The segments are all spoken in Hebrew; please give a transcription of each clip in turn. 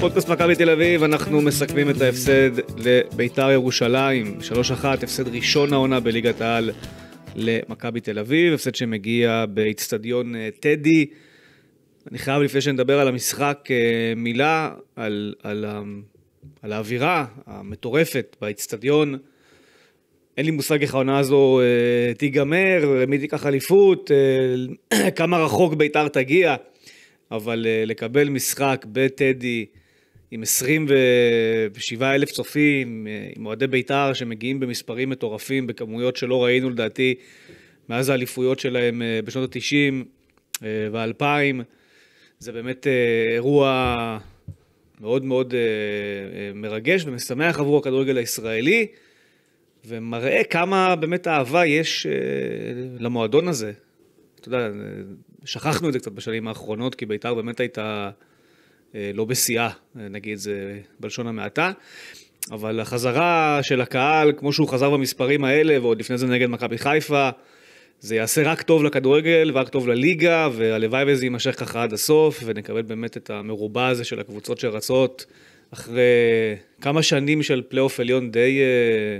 פודקאסט מכבי תל אביב, אנחנו מסכמים את ההפסד לביתר ירושלים, 3-1, הפסד ראשון העונה בליגת העל למכבי תל אביב, הפסד שמגיע באיצטדיון אה, טדי. אני חייב, לפני שנדבר על המשחק, אה, מילה על, על, על האווירה המטורפת באיצטדיון. אין לי מושג איך העונה הזו אה, תיגמר, מי תיקח אליפות, כמה רחוק ביתר תגיע, אבל לקבל משחק בטדי, עם 27 אלף צופים, אה, עם אוהדי בית"ר שמגיעים במספרים מטורפים, בכמויות שלא ראינו לדעתי מאז האליפויות שלהם אה, בשנות ה-90 אה, וה-2000. זה באמת אירוע מאוד מאוד מרגש ומשמח עבור הכדורגל הישראלי, ומראה כמה באמת אהבה יש למועדון הזה. אתה יודע, שכחנו את זה קצת בשנים האחרונות, כי בית"ר באמת הייתה... אה, לא בשיאה, אה, נגיד זה בלשון המעטה. אבל החזרה של הקהל, כמו שהוא חזר במספרים האלה, ועוד לפני זה נגד מכבי חיפה, זה יעשה רק טוב לכדורגל ורק טוב לליגה, והלוואי וזה יימשך ככה עד הסוף, ונקבל באמת את המרובע הזה של הקבוצות שרצות, אחרי כמה שנים של פלייאוף עליון די, אה,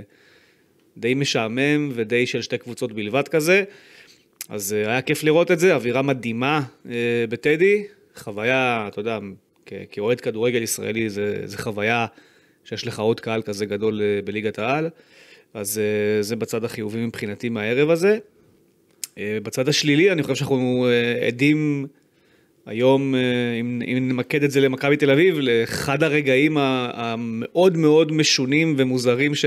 די משעמם ודי של שתי קבוצות בלבד כזה. אז היה כיף לראות את זה, אווירה מדהימה בטדי, חוויה, אתה יודע, כאוהד כדורגל ישראלי, זה, זה חוויה שיש לך עוד קהל כזה גדול אה, בליגת העל, אז אה, זה בצד החיובי מבחינתי מהערב הזה. אה, בצד השלילי, אני חושב שאנחנו עדים היום, אם, אם נמקד את זה למכבי תל אביב, לאחד הרגעים המאוד מאוד משונים ומוזרים ש...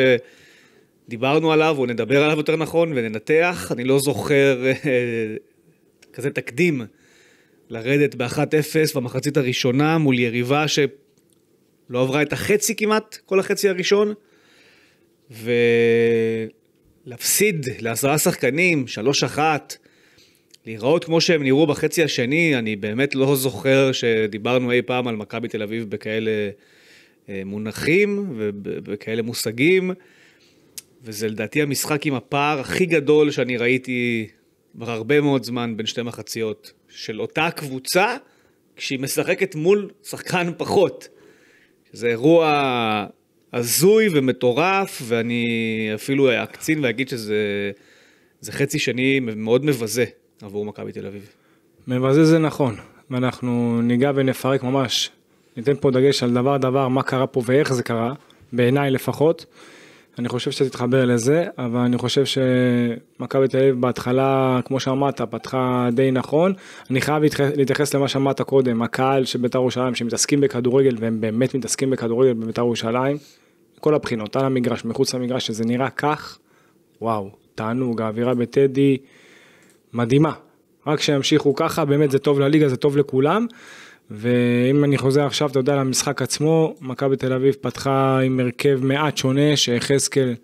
דיברנו עליו, או נדבר עליו יותר נכון, וננתח. אני לא זוכר כזה תקדים לרדת ב-1-0 במחצית הראשונה מול יריבה שלא עברה את החצי כמעט, כל החצי הראשון, ולהפסיד לעשרה שחקנים, 3-1, להיראות כמו שהם נראו בחצי השני, אני באמת לא זוכר שדיברנו אי פעם על מכבי תל אביב בכאלה אה, מונחים ובכאלה מושגים, וזה לדעתי המשחק עם הפער הכי גדול שאני ראיתי כבר הרבה מאוד זמן בין שתי מחציות. של אותה קבוצה כשהיא משחקת מול שחקן פחות. זה אירוע הזוי ומטורף, ואני אפילו אקצין ואגיד שזה חצי שני מאוד מבזה עבור מכבי תל אביב. מבזה זה נכון, ואנחנו ניגע ונפרק ממש, ניתן פה דגש על דבר דבר, מה קרה פה ואיך זה קרה, בעיניי לפחות. אני חושב שתתחבר לזה, אבל אני חושב שמכבי תל אביב בהתחלה, כמו שאמרת, פתחה די נכון. אני חייב להתייחס למה שאמרת קודם, הקהל של בית"ר ירושלים שמתעסקים בכדורגל, והם באמת מתעסקים בכדורגל בבית"ר ירושלים, כל הבחינות, על המגרש, מחוץ למגרש, שזה נראה כך, וואו, תענוג, האווירה בטדי מדהימה. רק שימשיכו ככה, באמת זה טוב לליגה, זה טוב לכולם. ואם אני חוזר עכשיו, אתה יודע, למשחק עצמו, מכבי תל אביב פתחה עם הרכב מעט שונה, שיחזקאל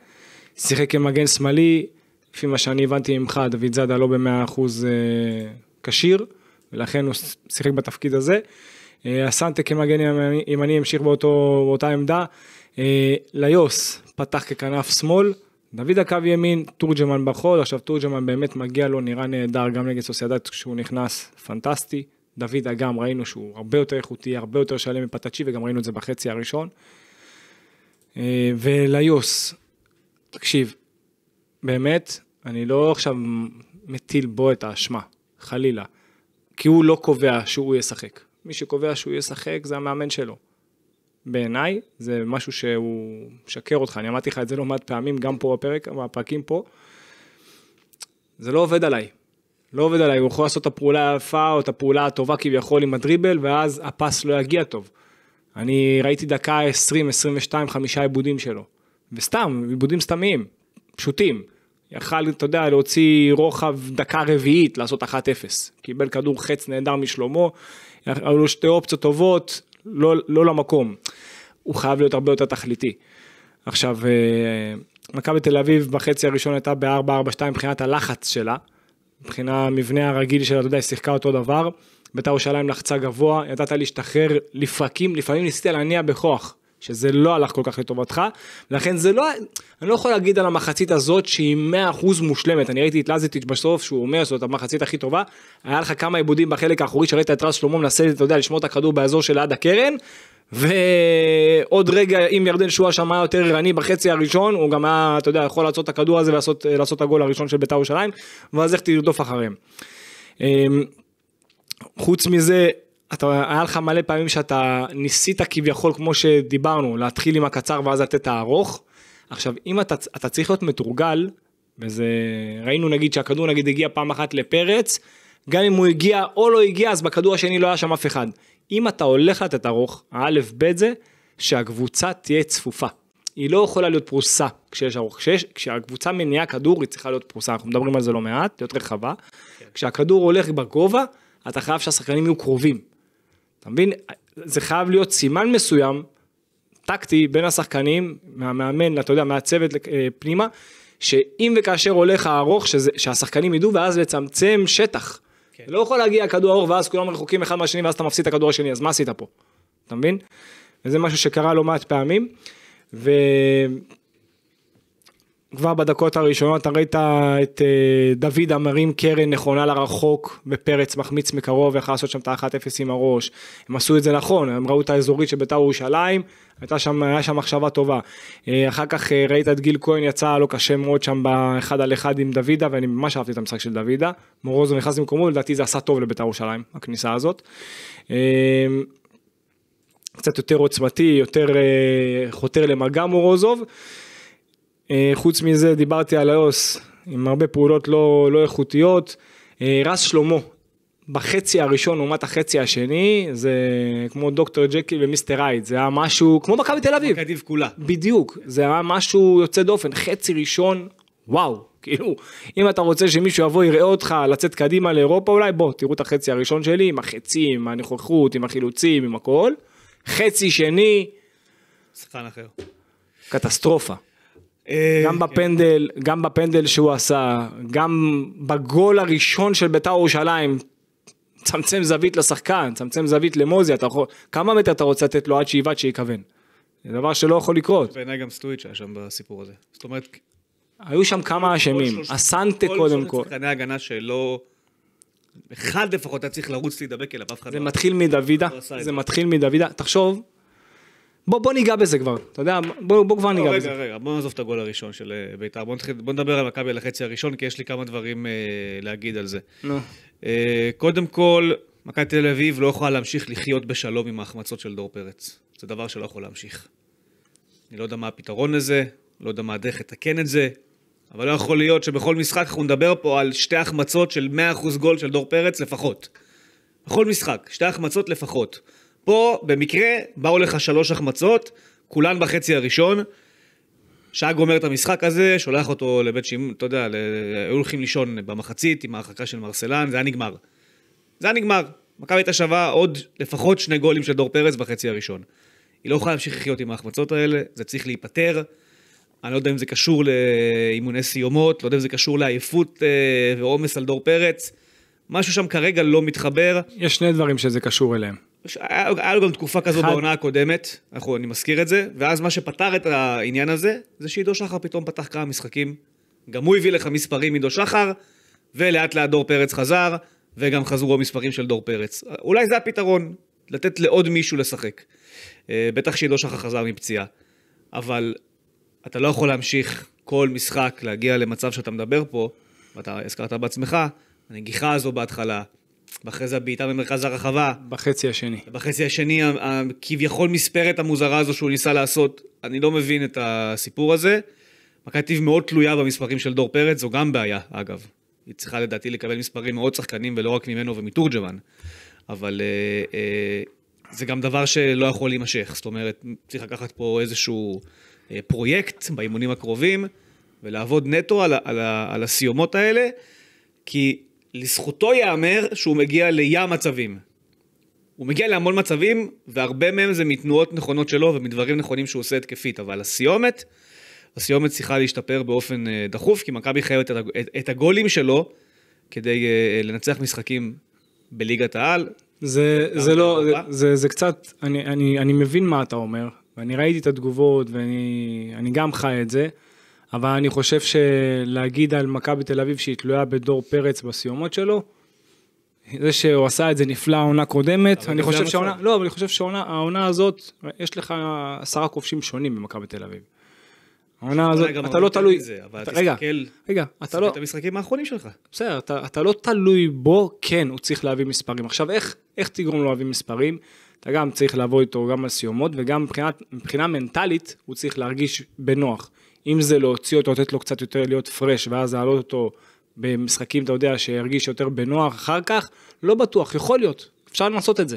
שיחק כמגן שמאלי, לפי מה שאני הבנתי ממך, דוד זאדה לא במאה אחוז כשיר, ולכן הוא שיחק בתפקיד הזה. אסנטה אה, כמגן ימני המשיך באותו, באותה עמדה. אה, ליוס פתח ככנף שמאל, דוד הקו ימין, תורג'מן בחול, עכשיו תורג'מן באמת מגיע לו, נראה נהדר גם נגד סוסיידת כשהוא נכנס, פנטסטי, דוד אגם, ראינו שהוא הרבה יותר איכותי, הרבה יותר שלם מפטצ'י, וגם ראינו את זה בחצי הראשון. אה, וליוס, תקשיב, באמת, אני לא עכשיו מטיל בו את האשמה, חלילה, כי הוא לא קובע שהוא ישחק. מי שקובע שהוא ישחק זה המאמן שלו. בעיניי זה משהו שהוא משקר אותך, אני אמרתי לך את זה לא מעט פעמים, גם פה בפרק, בפרקים פה. זה לא עובד עליי. לא עובד עליי, הוא יכול לעשות את הפעולה היפה או את הפעולה הטובה כביכול עם הדריבל, ואז הפס לא יגיע טוב. אני ראיתי דקה 20, 22, חמישה עיבודים שלו. וסתם, עיבודים סתמיים, פשוטים. יכל, אתה יודע, להוציא רוחב דקה רביעית, לעשות 1-0. קיבל כדור חץ נהדר משלומו, היו לו שתי אופציות טובות, לא, לא למקום. הוא חייב להיות הרבה יותר תכליתי. עכשיו, אה, מכבי תל אביב בחצי הראשון הייתה ב-4-4-2 מבחינת הלחץ שלה. מבחינה מבנה הרגיל שלה, אתה יודע, היא שיחקה אותו דבר. בית"ר ירושלים לחצה גבוה, ידעת להשתחרר לפרקים, לפעמים ניסית להניע בכוח. שזה לא הלך כל כך לטובתך, לכן זה לא, אני לא יכול להגיד על המחצית הזאת שהיא 100% מושלמת, אני ראיתי את לזיטיץ' בסוף שהוא אומר זאת המחצית הכי טובה, היה לך כמה עיבודים בחלק האחורי שראית את רז שלמה מנסה, אתה יודע, לשמור את הכדור באזור של עד הקרן, ועוד רגע אם ירדן שואה שם היה יותר ערני בחצי הראשון, הוא גם היה, אתה יודע, יכול לעשות את הכדור הזה ולעשות את הגול הראשון של בית"ר ירושלים, ואז איך תרדוף אחריהם. אמ, חוץ מזה, אתה, היה לך מלא פעמים שאתה ניסית כביכול, כמו שדיברנו, להתחיל עם הקצר ואז לתת את הארוך. עכשיו, אם אתה, אתה צריך להיות מתורגל, וזה, ראינו נגיד שהכדור נגיד הגיע פעם אחת לפרץ, גם אם הוא הגיע או לא הגיע, אז בכדור השני לא היה שם אף אחד. אם אתה הולך לתת ארוך, האלף בית זה שהקבוצה תהיה צפופה. היא לא יכולה להיות פרוסה כשיש ארוך. כשיש, כשהקבוצה מניעה כדור, היא צריכה להיות פרוסה, אנחנו מדברים על זה לא מעט, להיות רחבה. כן. כשהכדור הולך בגובה, אתה חייב שהשחקנים יהיו קרובים. אתה מבין? זה חייב להיות סימן מסוים, טקטי, בין השחקנים, מהמאמן, אתה יודע, מהצוות אה, פנימה, שאם וכאשר הולך הארוך, שזה, שהשחקנים ידעו, ואז לצמצם שטח. כן. לא יכול להגיע כדור ארוך, ואז כולם רחוקים אחד מהשני, ואז אתה מפסיד את הכדור השני, אז מה עשית פה? אתה מבין? וזה משהו שקרה לא מעט פעמים. ו... כבר בדקות הראשונות אתה ראית את אה, דוד המרים קרן נכונה לרחוק ופרץ מחמיץ מקרוב יכל לעשות שם את ה-1-0 עם הראש. הם עשו את זה נכון, הם ראו את האזורית של בית"ר ירושלים, הייתה שם, היה שם מחשבה טובה. אה, אחר כך אה, ראית את גיל כהן יצא לו קשה מאוד שם באחד על אחד עם דוידה ואני ממש אהבתי את המשחק של דוידה. מורוזו נכנס למקומו, לדעתי זה עשה טוב לבית"ר ירושלים הכניסה הזאת. קצת יותר עוצמתי, יותר חותר למגע מורוזוב. אה, חוץ מזה דיברתי על iOS עם הרבה פעולות לא, לא איכותיות. אה, רס שלמה בחצי הראשון לעומת החצי השני, זה כמו דוקטור ג'קי ומיסטר הייד, זה היה משהו, כמו מכבי תל אביב. מכבי תל אביב כולה. בדיוק, זה היה משהו יוצא דופן, חצי ראשון, וואו, כאילו, אם אתה רוצה שמישהו יבוא יראה אותך לצאת קדימה לאירופה אולי, בוא, תראו את החצי הראשון שלי, עם החצים, עם הנוכחות, עם החילוצים, עם הכל. חצי שני... שחקן אחר. קטסטרופה. גם אה, בפנדל, גם בפנדל שהוא עשה, גם בגול הראשון של בית"ר ירושלים, צמצם זווית לשחקן, צמצם זווית למוזי, אתה יכול, כמה מטר אתה רוצה לתת לו עד שאיבד שיכוון? זה דבר שלא יכול לקרות. בעיניי גם סטוויץ' היה שם בסיפור הזה. זאת אומרת... היו שם כמה אשמים, אסנטה קודם כל. כל שחקני הגנה שלא... אחד לפחות היה צריך לרוץ להידבק אליו, אף אחד לא... זה מתחיל מדוידה, לא זה מתחיל מדוידה. תחשוב בוא, בוא ניגע בזה כבר, אתה יודע, בוא, בוא כבר לא, ניגע רגע, בזה. רגע, רגע, בוא נעזוב את הגול הראשון של אה, בית"ר. בוא, בוא נדבר על מכבי על החצי הראשון, כי יש לי כמה דברים אה, להגיד על זה. נו. אה, קודם כל, מכבי תל אביב לא יכולה להמשיך לחיות בשלום עם ההחמצות של דור פרץ. זה דבר שלא יכול להמשיך. אני לא יודע מה הפתרון לזה, לא יודע מה הדרך לתקן את זה, אבל לא יכול להיות שבכל משחק אנחנו נדבר פה על שתי החמצות של 100% גול של דור פרץ לפחות. בכל משחק, שתי החמצות לפחות. פה במקרה באו לך שלוש החמצות, כולן בחצי הראשון. שעה גומר את המשחק הזה, שולח אותו לבית שימון, אתה יודע, ל... היו הולכים לישון במחצית עם ההרחקה של מרסלן, זה היה נגמר. זה היה נגמר. מכבי הייתה שווה עוד לפחות שני גולים של דור פרץ בחצי הראשון. היא לא יכולה להמשיך לחיות עם ההחמצות האלה, זה צריך להיפתר. אני לא יודע אם זה קשור לאימוני סיומות, לא יודע אם זה קשור לעייפות אה, ועומס על דור פרץ. משהו שם כרגע לא מתחבר. יש שני דברים שזה קשור אליהם. היה, לו גם תקופה כזו אחד... בעונה הקודמת, אנחנו, אני מזכיר את זה, ואז מה שפתר את העניין הזה, זה שעידו שחר פתאום פתח כמה משחקים. גם הוא הביא לך מספרים עידו שחר, ולאט לאט דור פרץ חזר, וגם חזרו המספרים של דור פרץ. אולי זה הפתרון, לתת לעוד מישהו לשחק. אה, בטח שעידו שחר חזר מפציעה. אבל אתה לא יכול להמשיך כל משחק להגיע למצב שאתה מדבר פה, ואתה הזכרת בעצמך, הנגיחה הזו בהתחלה, ואחרי זה הבעיטה במרכז הרחבה. בחצי השני. בחצי השני, כביכול מספרת המוזרה הזו שהוא ניסה לעשות, אני לא מבין את הסיפור הזה. מכבי טיב מאוד תלויה במספרים של דור פרץ, זו גם בעיה, אגב. היא צריכה לדעתי לקבל מספרים מעוד שחקנים ולא רק ממנו ומתורג'מן. אבל אה, אה, זה גם דבר שלא יכול להימשך. זאת אומרת, צריך לקחת פה איזשהו אה, פרויקט באימונים הקרובים ולעבוד נטו על, על, על, על הסיומות האלה, כי לזכותו ייאמר שהוא מגיע לים מצבים. הוא מגיע להמון מצבים, והרבה מהם זה מתנועות נכונות שלו ומדברים נכונים שהוא עושה התקפית, אבל הסיומת, הסיומת צריכה להשתפר באופן אה, דחוף, כי מכבי חייבת את הגולים שלו כדי אה, אה, לנצח משחקים בליגת העל. זה, זה לא, לא זה, זה, זה קצת, אני, אני, אני מבין מה אתה אומר, ואני ראיתי את התגובות, ואני גם חי את זה. אבל אני חושב שלהגיד על מכבי תל אביב שהיא תלויה בדור פרץ בסיומות שלו, זה שהוא עשה את זה נפלא העונה קודמת, אני חושב שהעונה, לא, אבל אני חושב שהעונה הזאת, יש לך עשרה כובשים שונים במכבי תל אביב. העונה הזאת, אתה לא תלוי, רגע, רגע, אתה לא, את המשחקים האחרונים שלך. בסדר, אתה, לא תלוי בו, כן, הוא צריך להביא מספרים. עכשיו, איך, תגרום לו לא להביא מספרים? אתה גם צריך לעבוד איתו גם על סיומות, וגם מבחינה מנטלית, הוא צריך להרגיש בנוח. אם זה להוציא אותו, לתת לו קצת יותר להיות פרש, ואז להעלות אותו במשחקים, אתה יודע, שירגיש יותר בנוח אחר כך, לא בטוח, יכול להיות, אפשר לנסות את זה.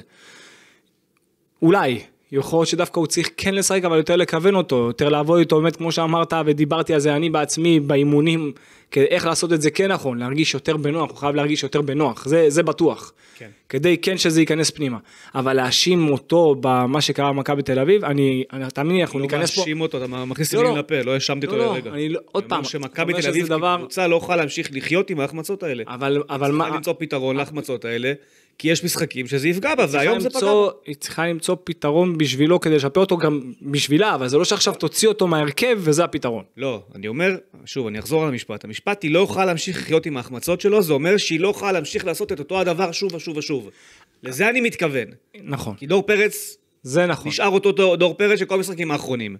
אולי, יכול להיות שדווקא הוא צריך כן לשחק אבל יותר לכוון אותו, יותר לעבוד איתו, באמת כמו שאמרת ודיברתי על זה אני בעצמי באימונים, איך לעשות את זה כן נכון, להרגיש יותר בנוח, הוא חייב להרגיש יותר בנוח, זה, זה בטוח, כן. כדי כן שזה ייכנס פנימה, אבל להאשים אותו במה שקרה במכבי תל אביב, אני, אני תאמין לי אנחנו לא ניכנס פה, לא מאשים אותו, אתה מכניס לא, לי לא, לפה, לא האשמתי לא, אותו לא, לא אני, לא, עוד פעם, שמכבי תל אביב דבר... קבוצה לא יכולה להמשיך לחיות עם ההחמצות האלה, אבל, אבל מה, למצוא פתרון להחמצות האלה, כי יש משחקים שזה יפגע בה, והיום זה פגע היא צריכה למצוא פתרון בשבילו כדי לשפר אותו גם בשבילה, אבל זה לא שעכשיו תוציא אותו מההרכב וזה הפתרון. לא, אני אומר, שוב, אני אחזור על המשפט. המשפט, היא לא יכולה להמשיך לחיות עם ההחמצות שלו, זה אומר שהיא לא יכולה להמשיך לעשות את אותו הדבר שוב ושוב ושוב. לזה אני מתכוון. נכון. כי דור פרץ... זה נכון. נשאר אותו דור פרץ של כל המשחקים האחרונים.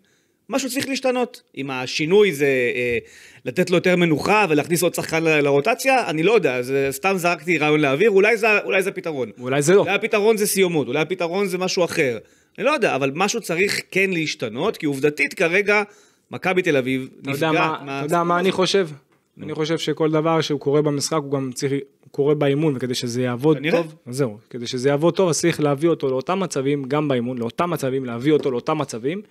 משהו צריך להשתנות. אם השינוי זה אה, לתת לו יותר מנוחה ולהכניס עוד שחקן לרוטציה, אני לא יודע, זה סתם זרקתי רעיון לאוויר, אולי זה, אולי זה פתרון. אולי זה לא. אולי הפתרון זה סיומות, אולי הפתרון זה משהו אחר. אני לא יודע, אבל משהו צריך כן להשתנות, כי עובדתית כרגע מכבי תל אביב נפגע. אתה יודע מה אני חושב? אני חושב שכל דבר שהוא קורה במשחק הוא גם צריך, הוא קורה באימון, וכדי שזה יעבוד טוב, לא. זהו, כדי שזה יעבוד טוב אז צריך להביא אותו לאותם מצבים, גם באימון, לאותם מצבים, להביא אותו לאותם מצבים,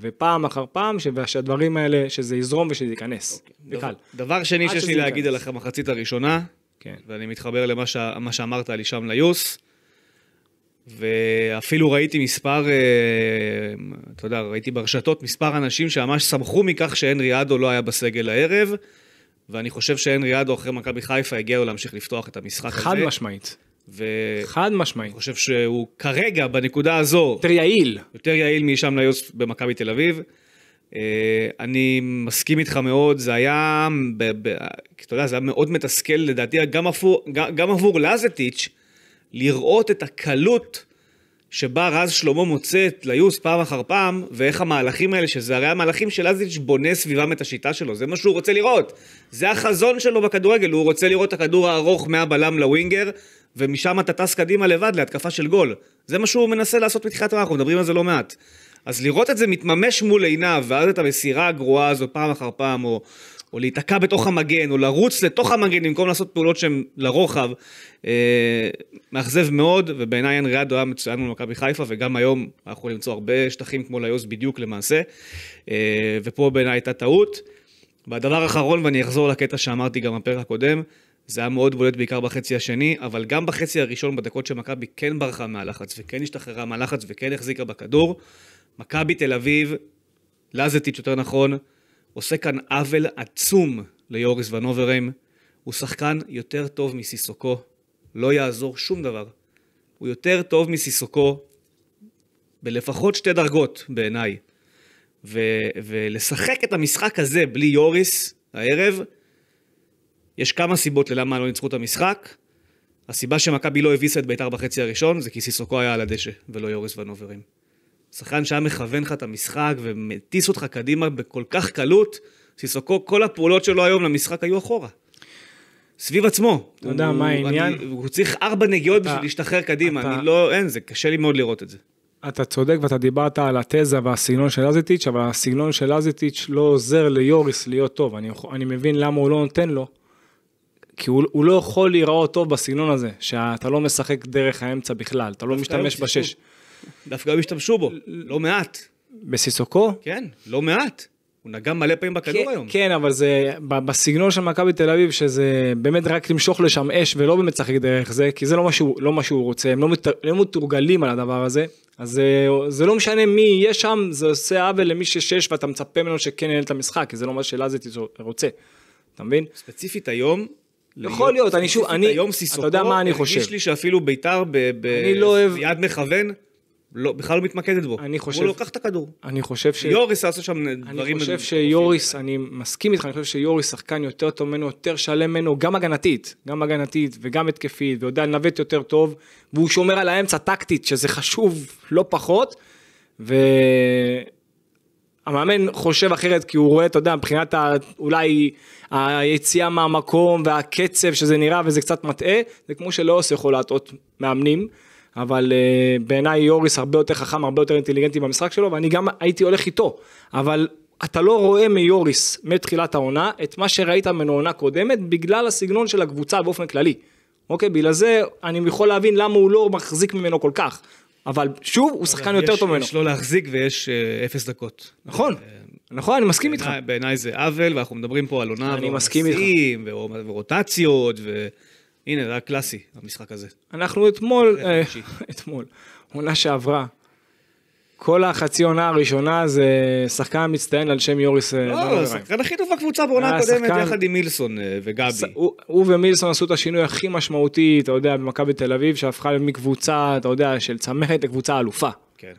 ופעם אחר פעם, שהדברים האלה, שזה יזרום ושזה ייכנס. אוקיי. זה okay. דבר, דבר שני שיש לי להגיד על המחצית הראשונה, כן. ואני מתחבר למה ש... שאמרת על הישאם ליוס, ואפילו ראיתי מספר, אה, אתה יודע, ראיתי ברשתות מספר אנשים שממש שמחו מכך שהנרי אדו לא היה בסגל הערב, ואני חושב שהנרי אדו אחרי מכבי חיפה הגיעו להמשיך לפתוח את המשחק חד הזה. חד משמעית. ו... חד משמעית. אני חושב שהוא כרגע, בנקודה הזו... יותר יעיל. יותר יעיל מהישאם ליוס במכבי תל אביב. אה, אני מסכים איתך מאוד, זה היה, ב, ב, אתה יודע, זה היה מאוד מתסכל לדעתי, גם עבור, גם, עבור לזטיץ', לראות את הקלות שבה רז שלמה מוצא את ליוס פעם אחר פעם, ואיך המהלכים האלה, שזה הרי המהלכים של אזיץ' בונה סביבם את השיטה שלו, זה מה שהוא רוצה לראות. זה החזון שלו בכדורגל, הוא רוצה לראות את הכדור הארוך מהבלם לווינגר, ומשם אתה טס קדימה לבד להתקפה של גול. זה מה שהוא מנסה לעשות בתחילת העונה, אנחנו מדברים על זה לא מעט. אז לראות את זה מתממש מול עיניו, ואז את המסירה הגרועה הזו פעם אחר פעם, או, או להיתקע בתוך המגן, או לרוץ לתוך המגן במקום לעשות פעולות שהן לרוחב, אה, מאכזב מאוד, ובעיניי אנריאדו היה מצוין מול מכבי חיפה, וגם היום אנחנו יכולים למצוא הרבה שטחים כמו ליוס בדיוק למעשה, אה, ופה בעיניי הייתה טעות. והדבר האחרון, ואני אחזור לקטע שאמרתי גם בפרק הקודם, זה היה מאוד בולט בעיקר בחצי השני, אבל גם בחצי הראשון, בדקות שמכבי כן ברחה מהלחץ וכן השתחררה מהלחץ וכן החזיקה בכדור, מכבי תל אביב, לזטיץ' יותר נכון, עושה כאן עוול עצום ליוריס ונוברם. הוא שחקן יותר טוב מסיסוקו, לא יעזור שום דבר. הוא יותר טוב מסיסוקו בלפחות שתי דרגות בעיניי. ו- ולשחק את המשחק הזה בלי יוריס הערב, יש כמה סיבות ללמה לא ניצחו את המשחק. הסיבה שמכבי לא הביסה את ביתר בחצי הראשון זה כי סיסוקו היה על הדשא ולא יוריס ונוברים. שחקן שהיה מכוון לך את המשחק ומטיס אותך קדימה בכל כך קלות, סיסוקו, כל הפעולות שלו היום למשחק היו אחורה. סביב עצמו. אתה יודע מה העניין? הוא, הוא צריך ארבע נגיעות אתה, בשביל להשתחרר קדימה, אתה, אני לא, אין, זה קשה לי מאוד לראות את זה. אתה צודק ואתה דיברת על התזה והסגנון של אזיטיץ', אבל הסגנון של אזיטיץ' לא עוזר ליוריס להיות טוב. אני, אני מבין למה הוא לא נותן לו, כי הוא, הוא לא יכול להיראות טוב בסגנון הזה, שאתה לא משחק דרך האמצע בכלל, אתה לא משתמש בשש. דווקא הם השתמשו בו, לא מעט. בסיסוקו? כן, לא מעט. הוא נגע מלא פעמים בכדור כן, היום. כן, אבל זה בסגנון של מכבי תל אביב, שזה באמת רק למשוך לשם אש ולא באמת לשחק דרך זה, כי זה לא מה שהוא, לא מה שהוא רוצה, הם לא, מת, לא מתורגלים על הדבר הזה. אז זה, זה לא משנה מי יהיה שם, זה עושה עוול למי ששש ואתה מצפה ממנו שכן ינהל את המשחק, כי זה לא מה שלאזי רוצה. אתה מבין? ספציפית היום, יכול להיות, אני שוב, אני, היום סיסוקו, אתה יודע מה אני חושב. הרגיש לי שאפילו ביתר ביד לא מכוון, לא, בכלל לא מתמקדת בו. אני חושב... הוא לא לוקח את הכדור. אני חושב ש... יוריס עשה שם דברים... אני חושב שיוריס, אני מסכים איתך, אני חושב שיוריס שחקן יותר טוב ממנו, יותר שלם ממנו, גם הגנתית, גם הגנתית וגם התקפית, ויודע לנווט יותר טוב, והוא שומר על האמצע טקטית, שזה חשוב לא פחות, ו... המאמן חושב אחרת כי הוא רואה, אתה יודע, מבחינת ה, אולי היציאה מהמקום והקצב שזה נראה וזה קצת מטעה, זה כמו שלאוס יכול להטעות מאמנים, אבל uh, בעיניי יוריס הרבה יותר חכם, הרבה יותר אינטליגנטי במשחק שלו, ואני גם הייתי הולך איתו, אבל אתה לא רואה מיוריס מתחילת העונה את מה שראית ממנו עונה קודמת בגלל הסגנון של הקבוצה באופן כללי. אוקיי, בגלל זה אני יכול להבין למה הוא לא מחזיק ממנו כל כך. אבל שוב, הוא לא, שחקן יותר טוב ממנו. יש לו להחזיק ויש אה, אפס דקות. נכון, אה, נכון, אני מסכים איתך. בעיניי זה עוול, ואנחנו מדברים פה על עונה, אני מסכים איתך. ורוטציות, והנה, זה היה קלאסי, המשחק הזה. אנחנו אתמול, אה, אתמול, עונה שעברה, כל החצי עונה הראשונה זה שחקן מצטיין על שם יוריס אה, לא, השחקן הכי טוב בקבוצה בעונה אה, הקודמת יחד עם מילסון אה, וגבי. הוא ומילסון עשו את השינוי הכי משמעותי, אתה יודע, במכבי תל אביב, שהפכה מקבוצה, אתה יודע, של צמרת לקבוצה אלופה. כן.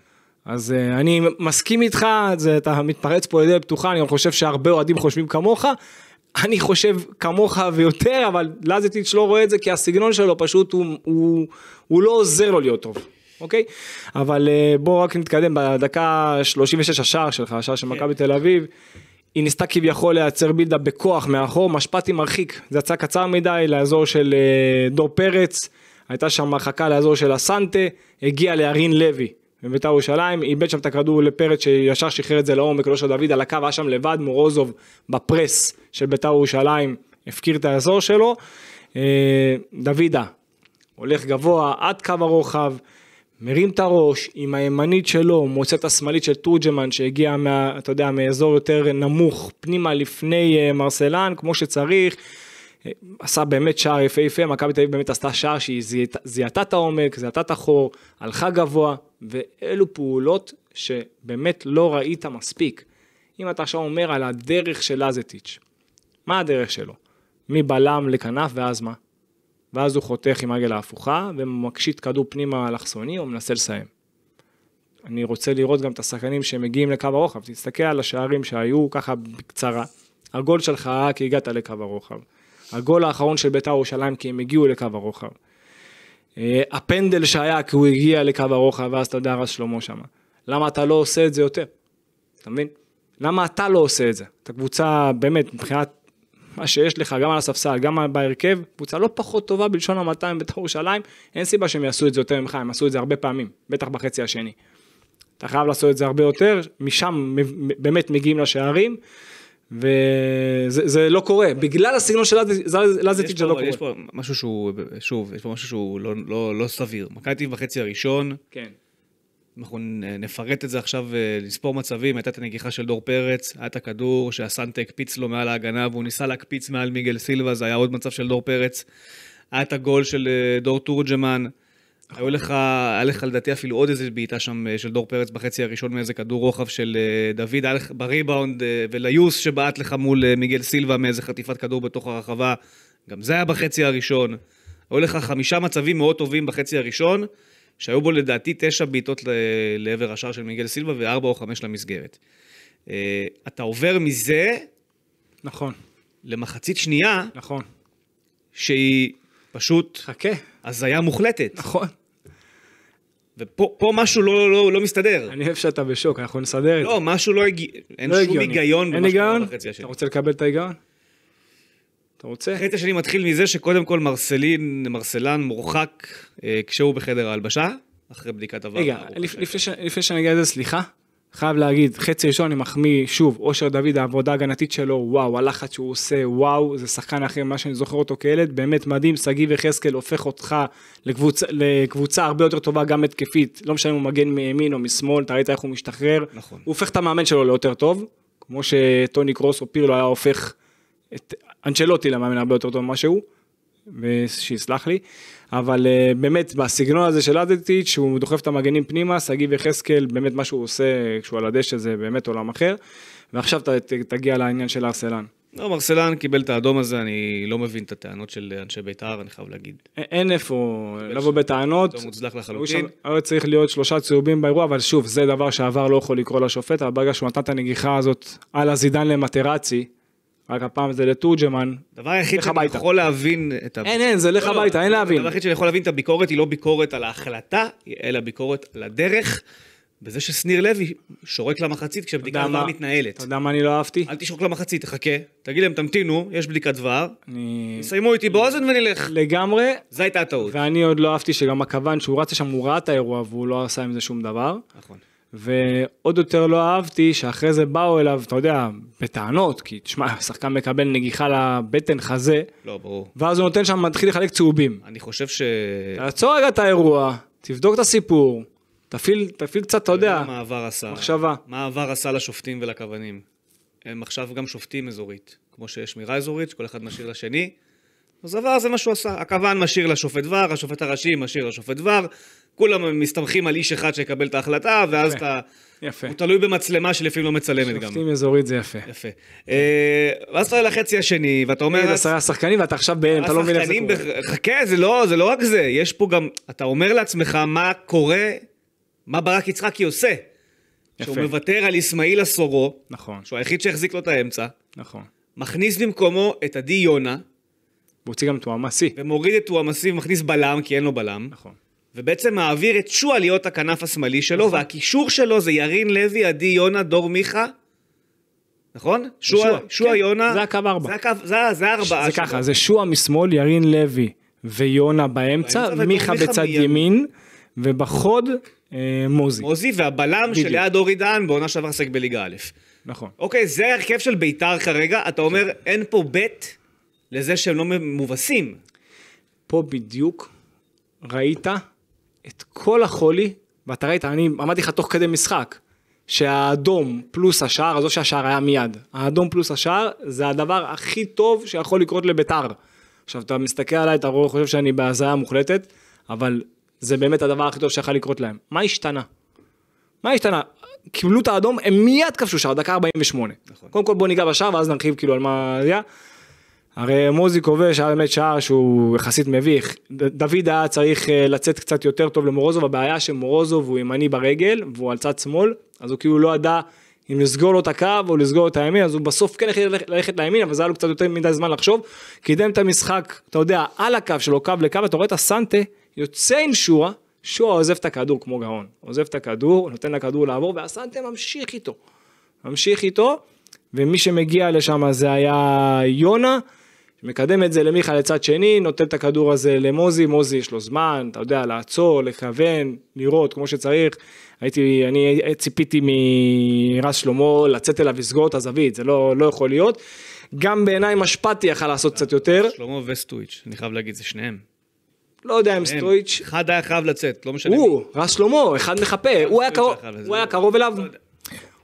אז אני מסכים איתך, אתה מתפרץ פה לדלת פתוחה, אני חושב שהרבה אוהדים חושבים כמוך. אני חושב כמוך ויותר, אבל לזיטיץ' לא רואה את זה כי הסגנון שלו פשוט הוא, הוא, הוא לא עוזר לו להיות טוב. אוקיי? אבל אה, בואו רק נתקדם, בדקה 36 השער שלך, השער של כן. מכבי תל אביב. היא ניסתה כביכול לייצר בילדה בכוח מאחור, משפטי מרחיק, זה יצא קצר מדי לאזור של אה, דור פרץ, הייתה שם מרחקה לאזור של אסנטה, הגיע לארין לוי בביתר ירושלים, איבד שם את הכדור לפרץ שישר שחרר את זה לעומק, לא של דוד על הקו, היה שם לבד מורוזוב בפרס של ביתר ירושלים, הפקיר את האזור שלו, אה, דוידה הולך גבוה עד קו הרוחב. מרים את הראש, עם הימנית שלו, מוצא את השמאלית של תורג'מן שהגיע מה, אתה יודע, מאזור יותר נמוך פנימה לפני אה, מרסלן, כמו שצריך. אה, עשה באמת שער יפהפה, מכבי תל אביב באמת עשתה שער שהיא זיהתה את העומק, זיהתה את החור, הלכה גבוה, ואלו פעולות שבאמת לא ראית מספיק. אם אתה עכשיו אומר על הדרך של לזטיץ', מה הדרך שלו? מבלם לכנף ואז מה? ואז הוא חותך עם הרגל ההפוכה ומקשיט כדור פנימה אלכסוני או מנסה לסיים. אני רוצה לראות גם את השחקנים שמגיעים לקו הרוחב, תסתכל על השערים שהיו ככה בקצרה. הגול שלך היה כי הגעת לקו הרוחב. הגול האחרון של בית"ר ירושלים כי הם הגיעו לקו הרוחב. אה, הפנדל שהיה כי הוא הגיע לקו הרוחב ואז אתה יודע רז שלמה שם. למה אתה לא עושה את זה יותר? אתה מבין? למה אתה לא עושה את זה? את הקבוצה באמת מבחינת מה שיש לך, גם על הספסל, גם בהרכב, קבוצה לא פחות טובה בלשון המעטה עם ירושלים, אין סיבה שהם יעשו את זה יותר ממך, הם עשו את זה הרבה פעמים, בטח בחצי השני. אתה חייב לעשות את זה הרבה יותר, משם באמת מגיעים לשערים, וזה לא קורה, בגלל הסגנון של לזיטיץ' זה לא קורה. יש פה משהו שהוא, שוב, יש פה משהו שהוא לא, לא, לא סביר. מכבי בחצי הראשון, כן. אנחנו נפרט את זה עכשיו, אה, לספור מצבים, הייתה את הנגיחה של דור פרץ, היה את הכדור שהסנטה הקפיץ לו מעל ההגנה והוא ניסה להקפיץ מעל מיגל סילבה, זה היה עוד מצב של דור פרץ. היה את הגול של אה, דור תורג'מן. נכון. היה לך, היה לך לדעתי אפילו עוד איזה בעיטה שם אה, של דור פרץ בחצי הראשון מאיזה כדור רוחב של דוד, היה לך בריבאונד וליוס שבעט לך מול מיגל סילבה מאיזה חטיפת כדור בתוך הרחבה, גם זה היה בחצי הראשון. היו לך חמישה מצבים מאוד טובים בחצי הראשון, שהיו בו לדעתי תשע בעיטות לעבר השער של מיגל סילבה וארבע או חמש למסגרת. אה, אתה עובר מזה... נכון. למחצית שנייה... נכון. שהיא פשוט... חכה. הזיה מוחלטת. נכון. ופה משהו לא, לא, לא מסתדר. אני אוהב שאתה בשוק, אנחנו נסדר את לא, זה. לא, משהו לא הגיוני. אין לא שום הגיוני. היגיון. אין היגיון? אתה רוצה לקבל את ההיגיון? אתה רוצה? החצי השני מתחיל מזה שקודם כל מרסלין, מרסלן מורחק אה, כשהוא בחדר ההלבשה, אחרי בדיקת עבר. רגע, לפ, לפני, ש, לפני שנגיע לזה, סליחה, חייב להגיד, חצי ראשון אני מחמיא, שוב, אושר דוד, העבודה ההגנתית שלו, וואו, הלחץ שהוא עושה, וואו, זה שחקן אחר ממה שאני זוכר אותו כילד, באמת מדהים, שגיב יחזקאל הופך אותך לקבוצ, לקבוצה הרבה יותר טובה, גם התקפית, לא משנה אם הוא מגן מימין או משמאל, אתה ראית איך הוא משתחרר, נכון. הוא הופך את המאמן שלו ליותר טוב, כמו שטוני קרוס או פירלו היה הופך... את אנצ'לוטי למאמן הרבה יותר טוב ממה שהוא, שיסלח לי, אבל אה, באמת בסגנון הזה של אדטיץ', שהוא דוחף את המגנים פנימה, שגיב יחזקאל, באמת מה שהוא עושה כשהוא על הדשא זה באמת עולם אחר, ועכשיו ת, ת, תגיע לעניין של ארסלן. לא, מרסלן קיבל את האדום הזה, אני לא מבין את הטענות של אנשי בית"ר, אני חייב להגיד. אין איפה לבוא בטענות. לא מוצלח לחלוטין. היה צריך להיות שלושה צהובים באירוע, אבל שוב, זה דבר שעבר לא יכול לקרות לשופט, אבל ברגע שהוא נתן את הנגיחה הזאת על הזידן למטרצי, רק הפעם זה לתורג'מן. דבר היחיד שאני הביתה. יכול להבין את ה... אין, אין, זה לך לא, לא, הביתה, אין לא, להבין. הדבר היחיד שאני יכול להבין את הביקורת היא לא ביקורת על ההחלטה, אלא ביקורת על הדרך. בזה ששניר לוי שורק למחצית כשבדיקת דבר מתנהלת. אתה יודע מה אני לא אהבתי? אל תשרוק למחצית, תחכה, תגיד להם תמתינו, יש בדיקת דבר, אני... יסיימו איתי באוזן ונלך. לגמרי. זו הייתה הטעות. ואני עוד לא אהבתי שגם הכוון שהוא רץ שם, הוא ראה את האירוע והוא לא עשה עם זה שום דבר. נכון. ועוד יותר לא אהבתי שאחרי זה באו אליו, אתה יודע, בטענות, כי תשמע, השחקן מקבל נגיחה לבטן חזה. לא, ברור. ואז הוא נותן שם, מתחיל לחלק צהובים. אני חושב ש... תעצור רגע את האירוע, תבדוק את הסיפור, תפעיל, תפעיל קצת, אתה יודע, מה עבר עשה. מחשבה. מה עבר עשה לשופטים ולכוונים. הם עכשיו גם שופטים אזורית, כמו שיש מירה אזורית, שכל אחד משאיר לשני. אז עבר זה מה שהוא עשה. הכוון משאיר לשופט ור, השופט הראשי משאיר לשופט ור, כולם מסתמכים על איש אחד שיקבל את ההחלטה, ואז אתה... יפה. הוא תלוי במצלמה שלפעמים לא מצלמת גם. שופטים אזורית זה יפה. יפה. אה, ואז אתה הולך לחצי השני, ואתה אומר... זה עשרה שחקנים ואתה עכשיו בהם, אתה לא מבין איך זה קורה. חכה, זה לא זה לא רק זה, יש פה גם... אתה אומר לעצמך מה קורה, מה ברק יצחקי עושה. יפה. שהוא מוותר על אסמאעיל אסורו, נכון. שהוא היחיד שהחזיק לו את האמצע. נכון. מכניס במקומו את עדי יונה. והוציא גם את תואמסי. ומוריד את תואמסי ומכניס בלם, כי אין לו בלם. נכון. ובעצם מעביר את שועה להיות הכנף השמאלי שלו, נכון. והקישור שלו זה ירין לוי, עדי יונה, דור מיכה. נכון? שועה, שועה, כן. יונה. זה הקו ארבע. זה, הקו, זה, זה הארבעה זה שלו. ככה, זה שועה משמאל, ירין לוי ויונה באמצע, באמצע מיכה בצד מיין. ימין, ובחוד אה, מוזי. מוזי והבלם בדיוק. שליד אורי דהן בעונה שעברה עסק בליגה א'. נכון. אוקיי, זה ההרכב של ביתר כרגע, אתה אומר כן. אין פה ב' לזה שהם לא מובסים. פה בדיוק ראית את כל החולי, ואתה ראית, אני אמרתי לך תוך כדי משחק, שהאדום פלוס השער, עזוב לא שהשער היה מיד, האדום פלוס השער זה הדבר הכי טוב שיכול לקרות לביתר. עכשיו אתה מסתכל עליי, אתה רואה, חושב שאני בהזיה מוחלטת, אבל זה באמת הדבר הכי טוב שיכול לקרות להם. מה השתנה? מה השתנה? קיבלו את האדום, הם מיד כבשו שער, דקה 48. נכון. קודם כל בוא ניגע בשער ואז נרחיב כאילו על מה היה. הרי מוזי כובש היה באמת שער שהוא יחסית מביך. דוד היה צריך אה, לצאת קצת יותר טוב למורוזוב, הבעיה שמורוזוב הוא ימני ברגל והוא על צד שמאל, אז הוא כאילו לא ידע אם לסגור לו את הקו או לסגור את הימין, אז הוא בסוף כן החליט ללכת, ללכת לימין, אבל זה היה לו קצת יותר מדי זמן לחשוב. קידם את המשחק, אתה יודע, על הקו שלו, קו לקו, אתה רואה את הסנטה, יוצא עם שואה, שואה עוזב את הכדור כמו גאון. עוזב את הכדור, נותן לכדור לעבור, והסנטה ממשיך איתו. ממשיך איתו, ומי שמגיע לשם זה היה יונה. מקדם את זה למיכה לצד שני, נותן את הכדור הזה למוזי, מוזי יש לו זמן, אתה יודע, לעצור, לכוון, לראות כמו שצריך. הייתי, אני ציפיתי מרז שלמה לצאת אליו לסגור את הזווית, זה לא, לא יכול להיות. גם בעיניי משפטי יכל לעשות קצת יותר. שלמה וסטוויץ', אני חייב להגיד, זה שניהם. לא יודע אם סטוויץ'. אחד היה חייב לצאת, לא משנה. הוא, רז שלמה, אחד מחפה, הוא היה קרוב אליו. לא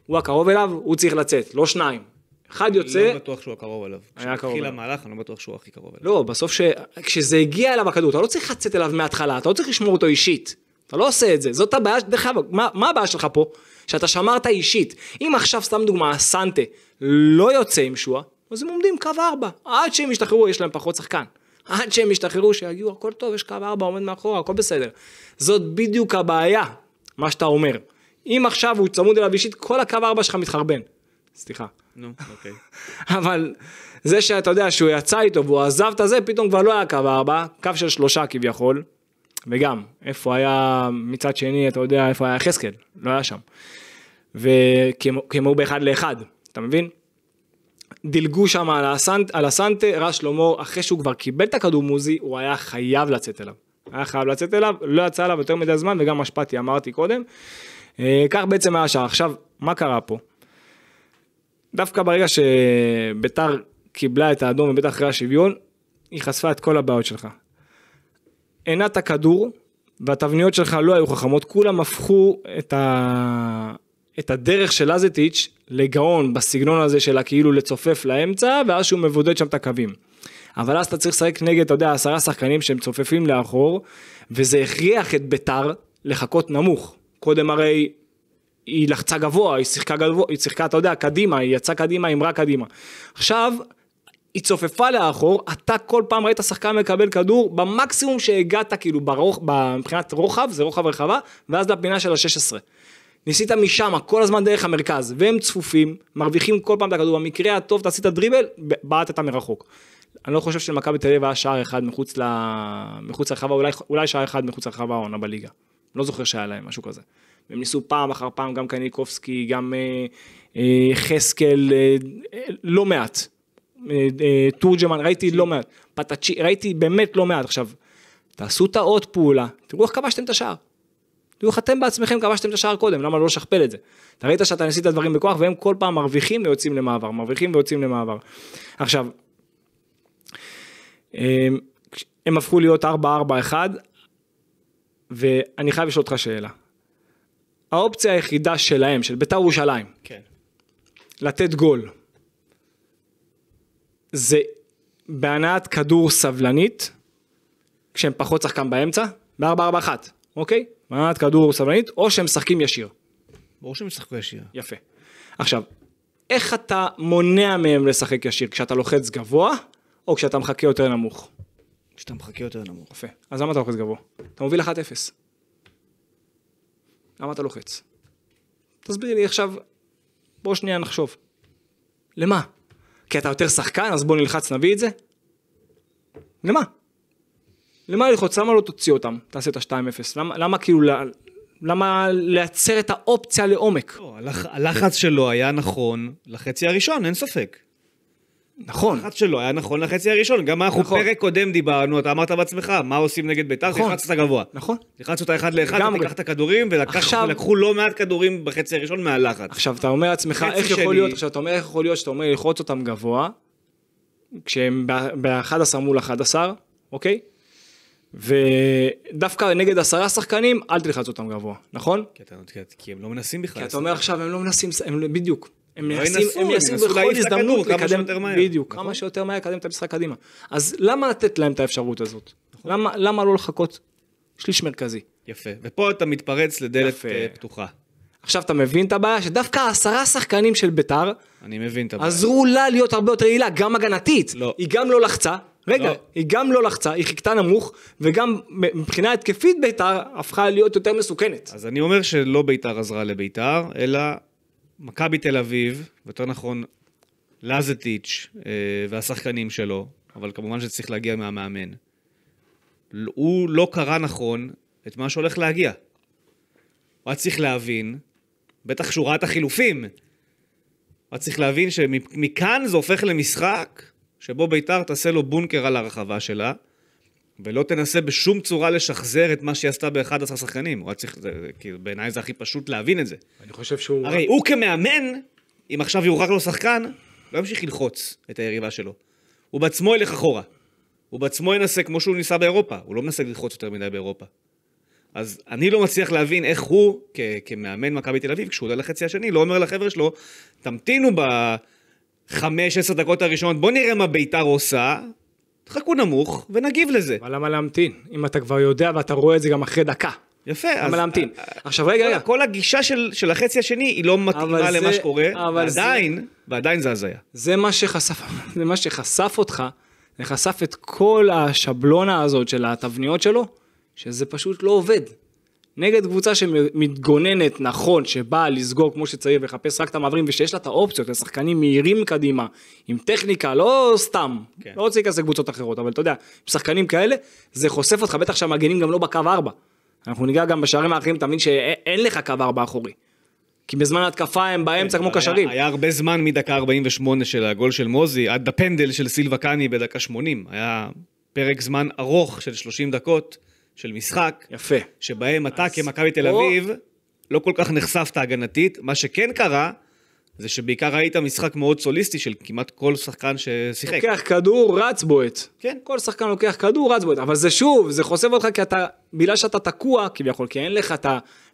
הוא היה קרוב אליו, הוא צריך לצאת, לא שניים. אחד לא יוצא... אני לא בטוח שהוא הקרוב אליו. היה קרוב אליו. כשהתחיל המהלך, אני לא בטוח שהוא הכי קרוב אליו. לא, בסוף ש... כשזה הגיע אליו הכדור, אתה לא צריך לצאת אליו מההתחלה, אתה לא צריך לשמור אותו אישית. אתה לא עושה את זה, זאת הבעיה, דרך אגב, מה, מה הבעיה שלך פה? שאתה שמרת אישית. אם עכשיו, סתם דוגמה, סנטה לא יוצא עם שועה, אז הם עומדים קו ארבע. עד שהם ישתחררו, יש להם פחות שחקן. עד שהם ישתחררו, שיגיעו, הכל טוב, יש קו ארבע, עומד מאחורה, הכל בסדר. זאת בדיוק הבעיה, מה שאתה אומר. אם עכשיו הוא צמוד אליו אישית, כל הקו ארבע שלך מתחרבן. סליחה. נו, אוקיי. אבל זה שאתה יודע שהוא יצא איתו והוא עזב את הזה, פתאום כבר לא היה קו ארבע, קו של שלושה כביכול. וגם, איפה היה מצד שני, אתה יודע, איפה היה חזקאל, לא היה שם. וכמו באחד לאחד, אתה מבין? דילגו שם על, הסנטה, הסנט, רז שלמה, אחרי שהוא כבר קיבל את הכדור מוזי, הוא היה חייב לצאת אליו. היה חייב לצאת אליו, לא יצא אליו יותר מדי זמן, וגם משפטי אמרתי קודם. אה, כך בעצם היה שם. עכשיו, מה קרה פה? דווקא ברגע שביתר קיבלה את האדום ובטח אחרי השוויון, היא חשפה את כל הבעיות שלך. עינת הכדור והתבניות שלך לא היו חכמות, כולם הפכו את, ה... את הדרך של אזטיץ' לגאון בסגנון הזה של הכאילו לצופף לאמצע, ואז שהוא מבודד שם את הקווים. אבל אז אתה צריך לשחק נגד, אתה יודע, עשרה שחקנים שהם צופפים לאחור, וזה הכריח את ביתר לחכות נמוך. קודם הרי היא לחצה גבוה, היא שיחקה גבוה, היא שיחקה, אתה יודע, קדימה, היא יצאה קדימה, היא אמרה קדימה. עכשיו, היא צופפה לאחור, אתה כל פעם ראית שחקן מקבל כדור במקסימום שהגעת, כאילו, ברוח, מבחינת רוחב, זה רוחב רחבה, ואז לפינה של ה-16. ניסית משם, כל הזמן דרך המרכז, והם צפופים, מרוויחים כל פעם את הכדור, במקרה הטוב אתה עשית דריבל, בעטת מרחוק. אני לא חושב שלמכבי תל אביב היה שער אחד מחוץ, ל... מחוץ לרחבה, אולי, אולי שער אחד מחוץ לרחבה העונה בליגה. לא זוכר שהיה להם משהו כזה. הם ניסו פעם אחר פעם, גם קניקובסקי, גם אה, אה, חזקאל, אה, לא מעט. תורג'מן, ראיתי לא מעט. פטאצ'י, ראיתי באמת לא מעט. עכשיו, תעשו את העוד פעולה, תראו איך כבשתם את השער. תראו איך אתם בעצמכם כבשתם את השער קודם, למה לא לשכפל את זה? אתה ראית שאתה ניסית דברים בכוח והם כל פעם מרוויחים ויוצאים למעבר, מרוויחים ויוצאים למעבר. עכשיו, הם הפכו להיות 4-4-1, ואני חייב לשאול אותך שאלה. האופציה היחידה שלהם, של בית"ר ירושלים, כן. לתת גול, זה בהנעת כדור סבלנית, כשהם פחות שחקן באמצע, ב-4-4-1, אוקיי? בהנעת כדור סבלנית, או שהם משחקים ישיר. ברור שהם ישחקו ישיר. יפה. עכשיו, איך אתה מונע מהם לשחק ישיר? כשאתה לוחץ גבוה, או כשאתה מחכה יותר נמוך? כשאתה מחכה יותר נמוך. יפה. אז למה אתה לוחץ גבוה? אתה מוביל 1-0. למה אתה לוחץ? תסביר לי עכשיו, בוא שנייה נחשוב. למה? כי אתה יותר שחקן, אז בוא נלחץ נביא את זה? למה? למה ללחוץ? למה לא תוציא אותם? תעשה את ה-2-0. למה, למה כאילו, למה לייצר את האופציה לעומק? לא, הלח, הלחץ שלו היה נכון לחצי הראשון, אין ספק. נכון. אחת שלא היה נכון לחצי הראשון, גם אנחנו נכון. פרק קודם דיברנו, אתה אמרת בעצמך, מה עושים נגד ביתר, נכון. תלחץ אותה גבוה. נכון. תלחץ אותה אחד לאחד, תיקח את הכדורים, ולקחו עכשיו... לא מעט כדורים בחצי הראשון מהלחץ. עכשיו אתה אומר לעצמך, איך שני... יכול להיות, עכשיו אתה אומר איך יכול להיות שאתה אומר ללחוץ אותם גבוה, כשהם ב-11 מול 11, אוקיי? ודווקא נגד עשרה שחקנים, אל תלחץ אותם גבוה, נכון? כי, אתה, כי הם לא מנסים בכלל. כי אתה אומר עכשיו, הם לא מנסים, הם בדיוק. הם מנסים לא בכל הזדמנות לקדם, בדיוק, כמה נכון. שיותר מהר לקדם את המשחק קדימה. אז למה לתת להם את האפשרות הזאת? למה לא לחכות שליש מרכזי? יפה, ופה אתה מתפרץ לדלת אה, פתוחה. עכשיו אתה מבין את הבעיה שדווקא עשרה שחקנים של ביתר, אני מבין את הבעיה, עזרו לה להיות הרבה יותר יעילה, גם הגנתית, לא. היא גם לא לחצה, רגע, לא. היא גם לא לחצה, היא חיכתה נמוך, וגם מבחינה התקפית ביתר הפכה להיות יותר מסוכנת. אז אני אומר שלא ביתר עזרה לביתר, אלא מכבי תל אביב, יותר נכון לזטיץ' אה, והשחקנים שלו, אבל כמובן שצריך להגיע מהמאמן. הוא לא קרא נכון את מה שהולך להגיע. הוא היה צריך להבין, בטח שהוא ראה את החילופים, הוא היה צריך להבין שמכאן זה הופך למשחק שבו ביתר תעשה לו בונקר על הרחבה שלה, ולא תנסה בשום צורה לשחזר את מה שהיא עשתה ב-11 שחקנים. כאילו, בעיניי זה הכי פשוט להבין את זה. אני חושב שהוא... הרי הוא כמאמן, אם עכשיו יורחק לו שחקן, לא ימשיך ללחוץ את היריבה שלו. הוא בעצמו ילך אחורה. הוא בעצמו ינסה כמו שהוא ניסה באירופה. הוא לא מנסה ללחוץ יותר מדי באירופה. אז אני לא מצליח להבין איך הוא, כ- כמאמן מכבי תל אביב, כשהוא עולה לחצי השני, לא אומר לחבר'ה שלו, תמתינו בחמש, עשר דקות הראשונות, בוא נראה מה ביתר עושה, תחכו נמוך ונגיב לזה. אבל למה להמתין? אם אתה כבר יודע ואתה רואה את זה גם אחרי דקה. יפה. למה להמתין? אה, אה, עכשיו רגע, רגע. כל הגישה של, של החצי השני היא לא מתאימה למה זה, שקורה, ועדיין, זה, ועדיין זה הזיה. זה מה שחשף, זה מה שחשף אותך, זה חשף את כל השבלונה הזאת של התבניות שלו, שזה פשוט לא עובד. נגד קבוצה שמתגוננת נכון, שבאה לסגור כמו שצריך ולחפש רק את המעברים ושיש לה את האופציות לשחקנים מהירים קדימה, עם טכניקה, לא סתם, כן. לא רוצה להיכנס לקבוצות אחרות, אבל אתה יודע, עם שחקנים כאלה, זה חושף אותך, בטח שהמגנים גם לא בקו 4. אנחנו ניגע גם בשערים האחרים, תאמין שאין לך קו 4 אחורי. כי בזמן ההתקפה הם באמצע כן, כמו היה, קשרים. היה הרבה זמן מדקה 48 של הגול של מוזי, עד הפנדל של סילבה קאני בדקה 80. היה פרק זמן ארוך של 30 דקות. של משחק. יפה. שבהם אתה כמכבי תל אביב, לא כל כך נחשפת הגנתית. מה שכן קרה, זה שבעיקר ראית משחק מאוד סוליסטי של כמעט כל שחקן ששיחק. לוקח כדור, רץ בועט. כן. כל שחקן לוקח כדור, רץ בועט. אבל זה שוב, זה חושף אותך כי אתה, בגלל שאתה תקוע כביכול, כי אין לך את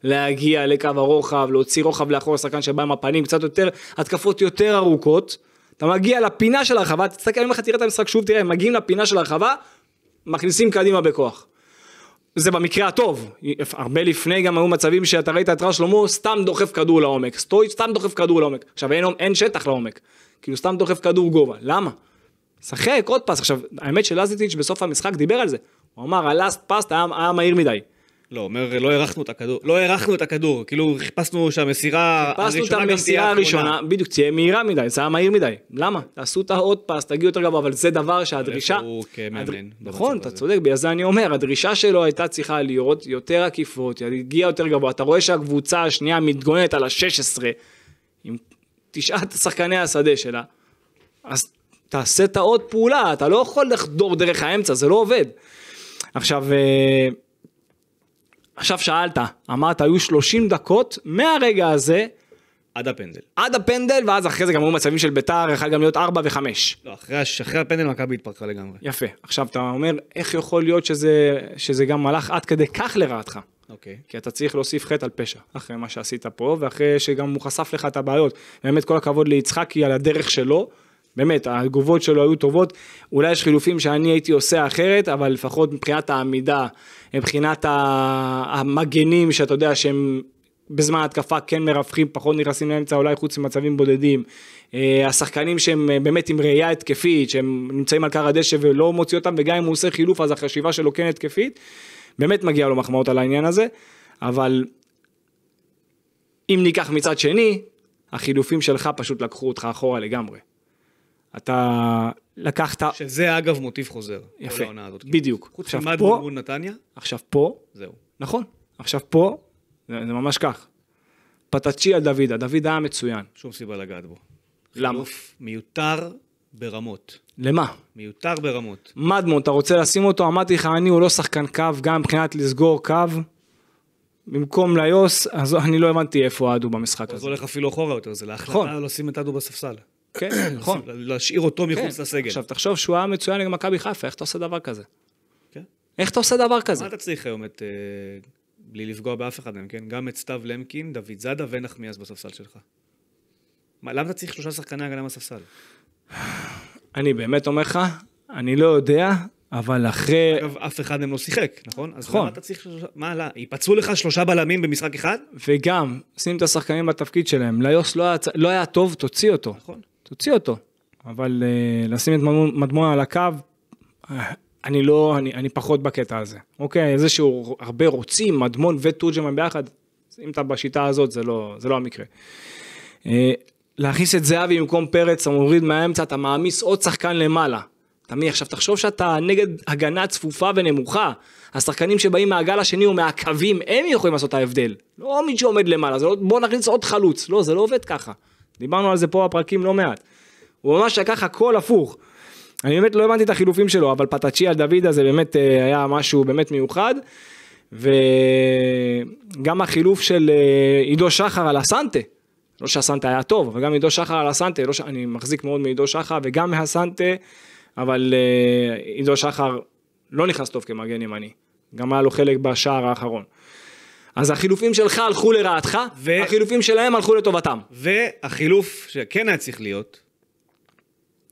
להגיע לקו הרוחב, להוציא רוחב לאחור לשחקן שבא עם הפנים, קצת יותר, התקפות יותר ארוכות. אתה מגיע לפינה של הרחבה, תסתכל, אני אומר לך, תראה את המשחק שוב, תראה, הם מגיעים לפינה של הרחבה, מכניסים קדימה בכוח. זה במקרה הטוב, הרבה לפני גם היו מצבים שאתה ראית את רע שלמה סתם דוחף כדור לעומק, סטויץ' סתם דוחף כדור לעומק, עכשיו אין, אין שטח לעומק, כאילו סתם דוחף כדור גובה, למה? שחק עוד פס, עכשיו האמת שלזיטיץ' בסוף המשחק דיבר על זה, הוא אמר הלאסט פס היה, היה מהיר מדי, לא, אומר, לא הארכנו את הכדור, לא הארכנו את הכדור, כאילו חיפשנו שהמסירה הראשונה גם תהיה האחרונה. חיפשנו את המסירה הראשונה, בדיוק, תהיה מהירה מדי, זה היה מהיר מדי. למה? תעשו את העוד פס, תגיעו יותר גבוה, אבל זה דבר שהדרישה... הוא כמאמן. נכון, אתה צודק, בגלל זה אני אומר, הדרישה שלו הייתה צריכה להיות יותר עקיפות, הגיעה יותר גבוה. אתה רואה שהקבוצה השנייה מתגוננת על ה-16, עם תשעת שחקני השדה שלה, אז תעשה את העוד פעולה, אתה לא יכול לחדור דרך האמצע, זה לא עובד. עכשיו... אה, עכשיו שאלת, אמרת היו 30 דקות מהרגע הזה עד הפנדל. עד הפנדל, ואז אחרי זה גם היו מצבים של ביתר, יכול גם להיות 4 ו-5. לא, אחרי, אחרי הפנדל מכבי התפרקה לגמרי. יפה. עכשיו אתה אומר, איך יכול להיות שזה, שזה גם הלך עד כדי כך לרעתך? אוקיי. Okay. כי אתה צריך להוסיף חטא על פשע, אחרי מה שעשית פה, ואחרי שגם הוא חשף לך את הבעיות. באמת כל הכבוד ליצחקי על הדרך שלו, באמת, התגובות שלו היו טובות, אולי יש חילופים שאני הייתי עושה אחרת, אבל לפחות מבחינת העמידה, מבחינת המגנים שאתה יודע שהם בזמן התקפה כן מרווחים, פחות נכנסים לאמצע, אולי חוץ ממצבים בודדים. אה, השחקנים שהם אה, באמת עם ראייה התקפית, שהם נמצאים על קר הדשא ולא מוציא אותם, וגם אם הוא עושה חילוף אז החשיבה שלו כן התקפית, באמת מגיע לו מחמאות על העניין הזה, אבל אם ניקח מצד שני, החילופים שלך פשוט לקחו אותך אחורה לגמרי. אתה לקחת... שזה אגב מוטיב חוזר. יפה, כל העונה הזאת. בדיוק. חוץ ממד מול נתניה. עכשיו פה, זהו. נכון. עכשיו פה, זה, זה ממש כך. פטצ'י על דוידה, דוידה היה מצוין. שום סיבה לגעת בו. למה? חילוף מיותר ברמות. למה? מיותר ברמות. מדמון, אתה רוצה לשים אותו? אמרתי לך, אני הוא לא שחקן קו, גם מבחינת לסגור קו. במקום ליוס, אז אני לא הבנתי איפה אדו במשחק הזה. זה הולך אפילו אחורה יותר, זה להחלטה נכון. לשים את אדו בספסל. כן, נכון. להשאיר אותו כן. מחוץ לסגל. עכשיו, תחשוב שהוא היה מצוין נגד מכבי חיפה, איך אתה עושה דבר כזה? כן. איך אתה עושה דבר כזה? מה אתה צריך היום את... אה, בלי לפגוע באף אחד מהם, כן? גם את סתיו למקין, דוד זאדה ונחמיאס בספסל שלך. מה, למה אתה צריך שלושה שחקני הגנה מהספסל? אני באמת אומר לך, אני לא יודע, אבל אחרי... אגב, אף אחד מהם לא שיחק, נכון? אז נכון. למה אתה צריך... שלושה... מה, לא, ייפצעו לך שלושה בלמים במשחק אחד? וגם, שים את השחקנים בתפקיד שלהם. ליוס לא היה, לא היה טוב, תוציא אותו. נכון. תוציא אותו. אבל uh, לשים את מדמון על הקו, אה, אני לא, אני, אני פחות בקטע הזה. אוקיי, זה שהוא הרבה רוצים, מדמון ותורג'מן ביחד, אם אתה בשיטה הזאת, זה לא, זה לא המקרה. Uh, להכניס את זהבי במקום פרץ, אתה מוריד מהאמצע, אתה מעמיס עוד שחקן למעלה. תמי, עכשיו תחשוב שאתה נגד הגנה צפופה ונמוכה. השחקנים שבאים מהגל השני או מהקווים, הם יכולים לעשות את ההבדל. לא מי שעומד למעלה, לא, בוא נכניס עוד חלוץ. לא, זה לא עובד ככה. דיברנו על זה פה בפרקים לא מעט. הוא ממש לקח הכל הפוך. אני באמת לא הבנתי את החילופים שלו, אבל פטאצ'י על דוד הזה באמת אה, היה משהו באמת מיוחד. וגם החילוף של אה, עידו שחר על הסנטה, לא שהסנטה היה טוב, אבל גם עידו שחר על הסנטה, לא ש... אני מחזיק מאוד מעידו שחר וגם מהסנטה, אבל אה, עידו שחר לא נכנס טוב כמגן ימני, גם היה לו חלק בשער האחרון. אז החילופים שלך הלכו לרעתך, ו... החילופים שלהם הלכו לטובתם. והחילוף שכן היה צריך להיות,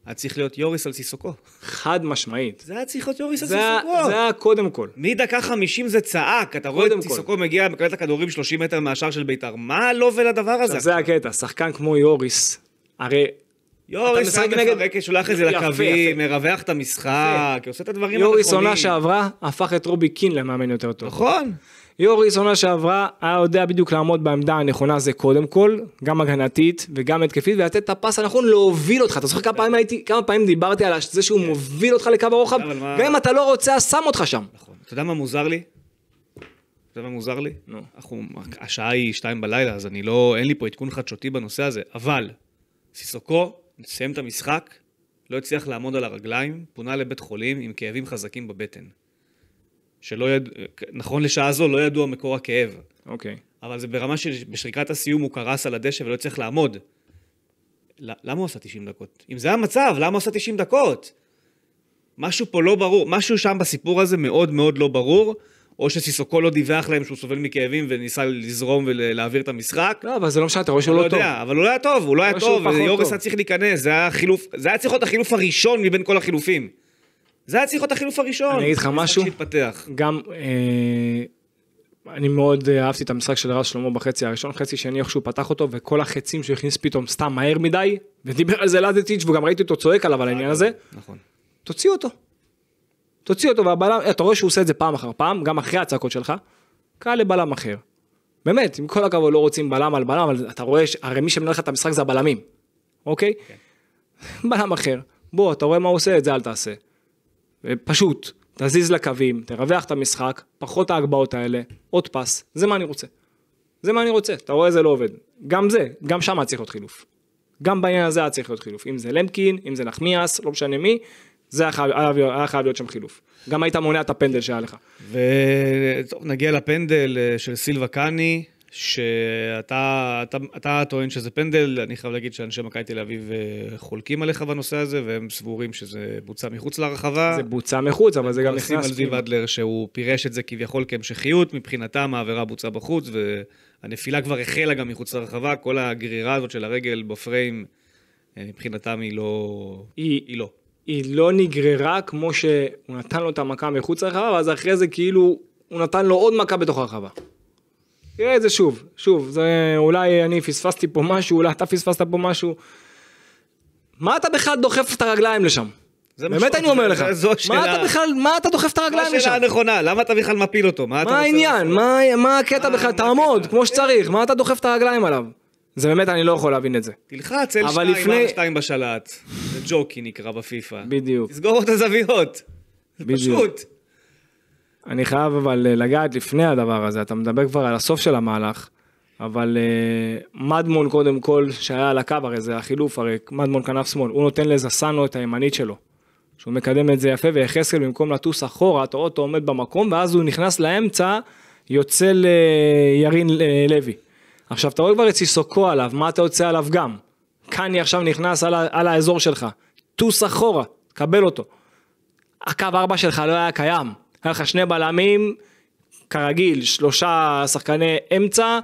היה צריך להיות יוריס על סיסוקו. חד משמעית. זה היה צריך להיות יוריס זה, על סיסוקו. זה היה קודם כל. מדקה חמישים זה צעק, אתה רואה את סיסוקו מגיע, מקבל את הכדורים 30 מטר מהשאר של בית"ר. מה לא ולדבר הזה? זה הקטע, שחקן כמו יוריס, הרי יוריס היה מפרק, שולח את זה לקווים, מרווח את המשחק, עושה את הדברים הנכונים. יוריס עונה שעברה, הפך את רובי קין למאמן יותר טוב. נכון. יוריס עונה שעברה היה יודע בדיוק לעמוד בעמדה הנכונה זה קודם כל, גם הגנתית וגם התקפית, ולתת את הפס הנכון להוביל אותך. אתה זוכר כמה פעמים הייתי, כמה פעמים דיברתי על זה שהוא מוביל אותך לקו הרוחב, גם אם אתה לא רוצה, שם אותך שם. נכון. אתה יודע מה מוזר לי? אתה יודע מה מוזר לי? נו. אנחנו, השעה היא שתיים בלילה, אז אני לא, אין לי פה עדכון חדשותי בנושא הזה, אבל סיסוקו, נסיים את המשחק, לא הצליח לעמוד על הרגליים, פונה לבית חולים עם כאבים חזקים בבטן. שלא יד... נכון לשעה זו לא ידוע מקור הכאב. אוקיי. Okay. אבל זה ברמה שבשריקת הסיום הוא קרס על הדשא ולא צריך לעמוד. למה הוא עשה 90 דקות? אם זה המצב, למה הוא עשה 90 דקות? משהו פה לא ברור, משהו שם בסיפור הזה מאוד מאוד לא ברור, או שסיסוקו לא דיווח להם שהוא סובל מכאבים וניסה לזרום ולהעביר את המשחק. לא, אבל זה לא משנה, אתה רואה שהוא לא, לא טוב. יודע, אבל הוא לא היה טוב, הוא לא היה טוב, ויורס היה צריך להיכנס, זה היה צריך להיות החילוף הראשון מבין כל החילופים. זה היה צריך להיות החילוף הראשון. אני אגיד לך משהו, גם אה, אני מאוד אה, אהבתי את המשחק של רז שלמה בחצי הראשון, חצי שני איך שהוא פתח אותו, וכל החצים שהוא הכניס פתאום סתם מהר מדי, ודיבר על זה לאזטיץ' וגם ראיתי אותו צועק עליו על העניין אה, הזה. נכון. תוציא אותו. תוציא אותו והבלם, אה, אתה רואה שהוא עושה את זה פעם אחר פעם, גם אחרי הצעקות שלך, קל לבלם אחר. באמת, עם כל הכבוד לא רוצים בלם על בלם, אבל אתה רואה, הרי מי שמנהל לך את המשחק זה הבלמים, אוקיי? כן. בלם אחר, בוא, אתה רואה מה הוא עושה, את זה אל תעשה. פשוט, תזיז לקווים, תרווח את המשחק, פחות ההגבהות האלה, עוד פס, זה מה אני רוצה. זה מה אני רוצה, אתה רואה זה לא עובד. גם זה, גם שם היה צריך להיות חילוף. גם בעניין הזה היה צריך להיות חילוף. אם זה למקין, אם זה נחמיאס, לא משנה מי, זה היה חייב, היה חייב להיות שם חילוף. גם היית מונע את הפנדל שהיה לך. ונגיע לפנדל אה, של סילבה קאני. שאתה אתה, אתה טוען שזה פנדל, אני חייב להגיד שאנשי מכבי תל אביב אה, חולקים עליך בנושא הזה, והם סבורים שזה בוצע מחוץ לרחבה. זה בוצע מחוץ, אבל זה גם נכנס... עושים על זיו כאילו. אדלר שהוא פירש את זה כביכול כהמשכיות, מבחינתם העבירה בוצעה בחוץ, והנפילה כבר החלה גם מחוץ לרחבה, כל הגרירה הזאת של הרגל בפריים, אה, מבחינתם היא לא... היא, היא לא. היא לא נגררה כמו שהוא נתן לו את המכה מחוץ לרחבה, ואז אחרי זה כאילו הוא נתן לו עוד מכה בתוך הרחבה. תראה את זה שוב, שוב, זה אולי אני פספסתי פה משהו, אולי אתה פספסת פה משהו. מה אתה בכלל דוחף את הרגליים לשם? באמת אני אומר לך, מה אתה בכלל, מה אתה דוחף את הרגליים לשם? זו השאלה הנכונה, למה אתה בכלל מפיל אותו? מה, העניין? מה, הקטע אה, בכלל? תעמוד כמו שצריך, מה אתה דוחף את הרגליים עליו? זה באמת, אני לא יכול להבין את זה. תלחץ, אל שתיים, לפני... שתיים בשלט. זה ג'וקי נקרא בפיפא. בדיוק. תסגור את הזוויות. בדיוק. פשוט. אני חייב אבל אה, לגעת לפני הדבר הזה, אתה מדבר כבר על הסוף של המהלך, אבל uh, מדמון קודם כל, שהיה על הקו, הרי זה החילוף, הרי מדמון כנף שמאל, הוא נותן לזסנו את הימנית שלו. שהוא מקדם את זה יפה, ויחזקאל במקום לטוס אחורה, אתה רואה אותו עומד במקום, ואז הוא נכנס לאמצע, יוצא לירין אה, לוי. עכשיו, אתה רואה כבר את סיסוקו עליו, מה אתה יוצא עליו גם? קני עכשיו נכנס על, על האזור שלך, טוס אחורה, קבל אותו. הקו 4 שלך לא היה קיים, היה לך שני בלמים, כרגיל, שלושה שחקני אמצע,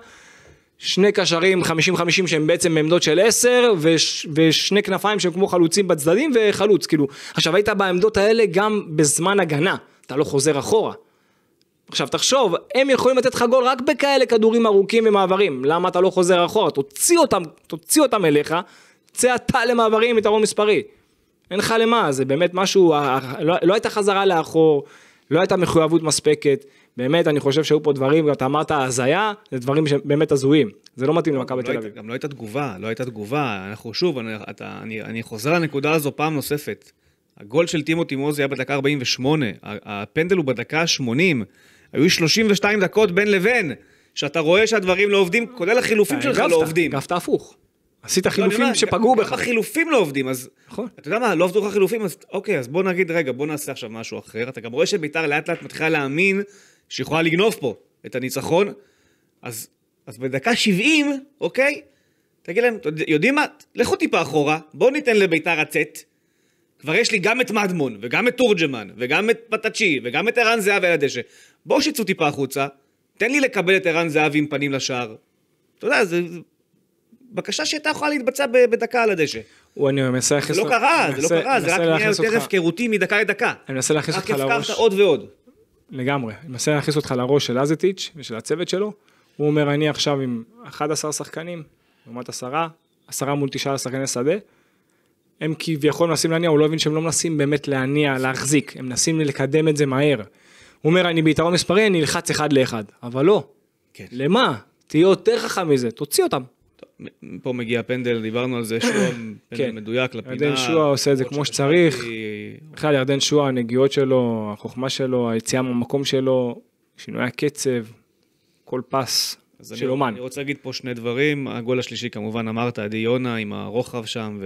שני קשרים 50-50 שהם בעצם בעמדות של 10, וש, ושני כנפיים שהם כמו חלוצים בצדדים וחלוץ, כאילו. עכשיו היית בעמדות האלה גם בזמן הגנה, אתה לא חוזר אחורה. עכשיו תחשוב, הם יכולים לתת לך גול רק בכאלה כדורים ארוכים ומעברים, למה אתה לא חוזר אחורה? תוציא אותם, תוציא אותם אליך, צא אתה למעברים עם יתרון לא מספרי. אין לך למה, זה באמת משהו, אה, לא, לא הייתה חזרה לאחור, לא הייתה מחויבות מספקת, באמת אני חושב שהיו פה דברים, אתה אמרת הזיה, זה דברים שבאמת הזויים, זה לא מתאים למכבי לא תל אביב. גם לא הייתה תגובה, לא הייתה תגובה, אנחנו שוב, אני, אתה, אני, אני חוזר לנקודה הזו פעם נוספת. הגול של טימו טימוזי היה בדקה 48, הפנדל הוא בדקה 80, היו 32 דקות בין לבין, שאתה רואה שהדברים לא עובדים, כולל החילופים אה, שלך לא עובדים. גפת הפוך. עשית לא, חילופים שפגעו בך. גם החילופים לא עובדים, אז... נכון. אתה יודע מה, לא עובדו לך חילופים, אז אוקיי, אז בוא נגיד, רגע, בוא נעשה עכשיו משהו אחר. אתה גם רואה שביתר לאט לאט מתחילה להאמין שהיא יכולה לגנוב פה את הניצחון. אז, אז בדקה 70, אוקיי? תגיד להם, יודעים מה? לכו טיפה אחורה, בואו ניתן לביתר לצאת. כבר יש לי גם את מדמון, וגם את תורג'מן, וגם את פטאצ'י, וגם את ערן זהב על הדשא. בואו שיצאו טיפה החוצה, תן לי לקבל את ערן זהב עם פנים לשער. אתה יודע, זה, זה בקשה שהייתה יכולה להתבצע בדקה על הדשא. אני מנסה להכניס... זה לא, לא קרה, זה לא קרה, זה רק נהיה יותר הפקרותי מדקה לדקה. אני מנסה להכניס אותך לראש. רק הפקרת עוד ועוד. לגמרי. אני מנסה להכניס אותך לראש של אזיטיץ' ושל הצוות שלו. הוא אומר, אני עכשיו עם 11 שחקנים, לעומת 10, 10 מול 9 שחקני שדה. הם כביכול מנסים להניע, הוא לא הבין שהם לא מנסים באמת להניע, להחזיק, הם מנסים לקדם את זה מהר. הוא אומר, אני ביתרון מספרי, אני אלחץ אחד לאחד. אבל לא. כן. למה? תהיה יותר חכם מזה, תוציא אותם. פה מגיע הפנדל, דיברנו על זה, שועה כן. פנדל כן. מדויק לפינה. ירדן שועה עושה את זה כמו שצריך. בכלל, ירדן שועה, הנגיעות שלו, החוכמה שלו, היציאה מהמקום שלו, שינוי הקצב, כל פס של אומן. אני רוצה להגיד פה שני דברים. הגול השלישי, כמובן, אמרת, עדי יונה עם הרוחב שם,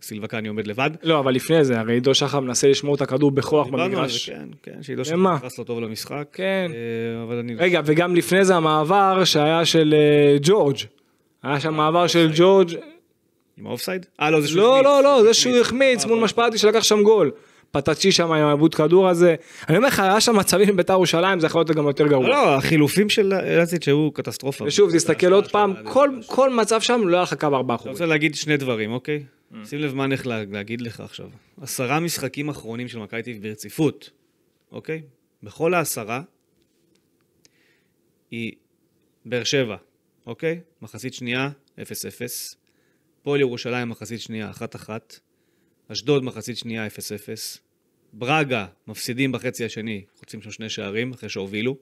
וסילבקני עומד לבד. לא, אבל לפני זה, הרי עידו שחר מנסה לשמור את הכדור בכוח במגרש. כן, כן, שעידו שחר נכנס לא טוב למשחק. כן. אה, אבל אני... רגע, וגם לפני זה המעבר שהיה של אה, ג'ורג'. היה שם מעבר של ג'ורג' עם האופסייד? אה לא זה שהוא לא, החמיץ. לא לא לא זה שהוא החמיץ אה, מול אוקיי. משפטי שלקח שם גול. פטצ'י שם עם העיבוד כדור הזה. אני אומר לך, היה שם מצבים עם בית"ר ירושלים, זה יכול להיות גם יותר גרוע. לא, לא החילופים של אילציץ' שהיו קטסטרופה. ושוב, תסתכל עוד פעם, כל מצב שם לא היה לך קו ארבעה אחוזים. אני רוצה להגיד שני דברים, אוקיי? אה. שים לב מה אני הולך להגיד לך עכשיו. עשרה משחקים אחרונים של מכבי טיב ברציפות, אוקיי? בכל העשרה, היא באר שבע, אוקיי? מחצית שנייה, 0-0. פועל ירושלים מחצית שנייה, 1-1. אשדוד מחצית שנייה, 0-0. ברגה, מפסידים בחצי השני, חוצים שם שני שערים אחרי שהובילו.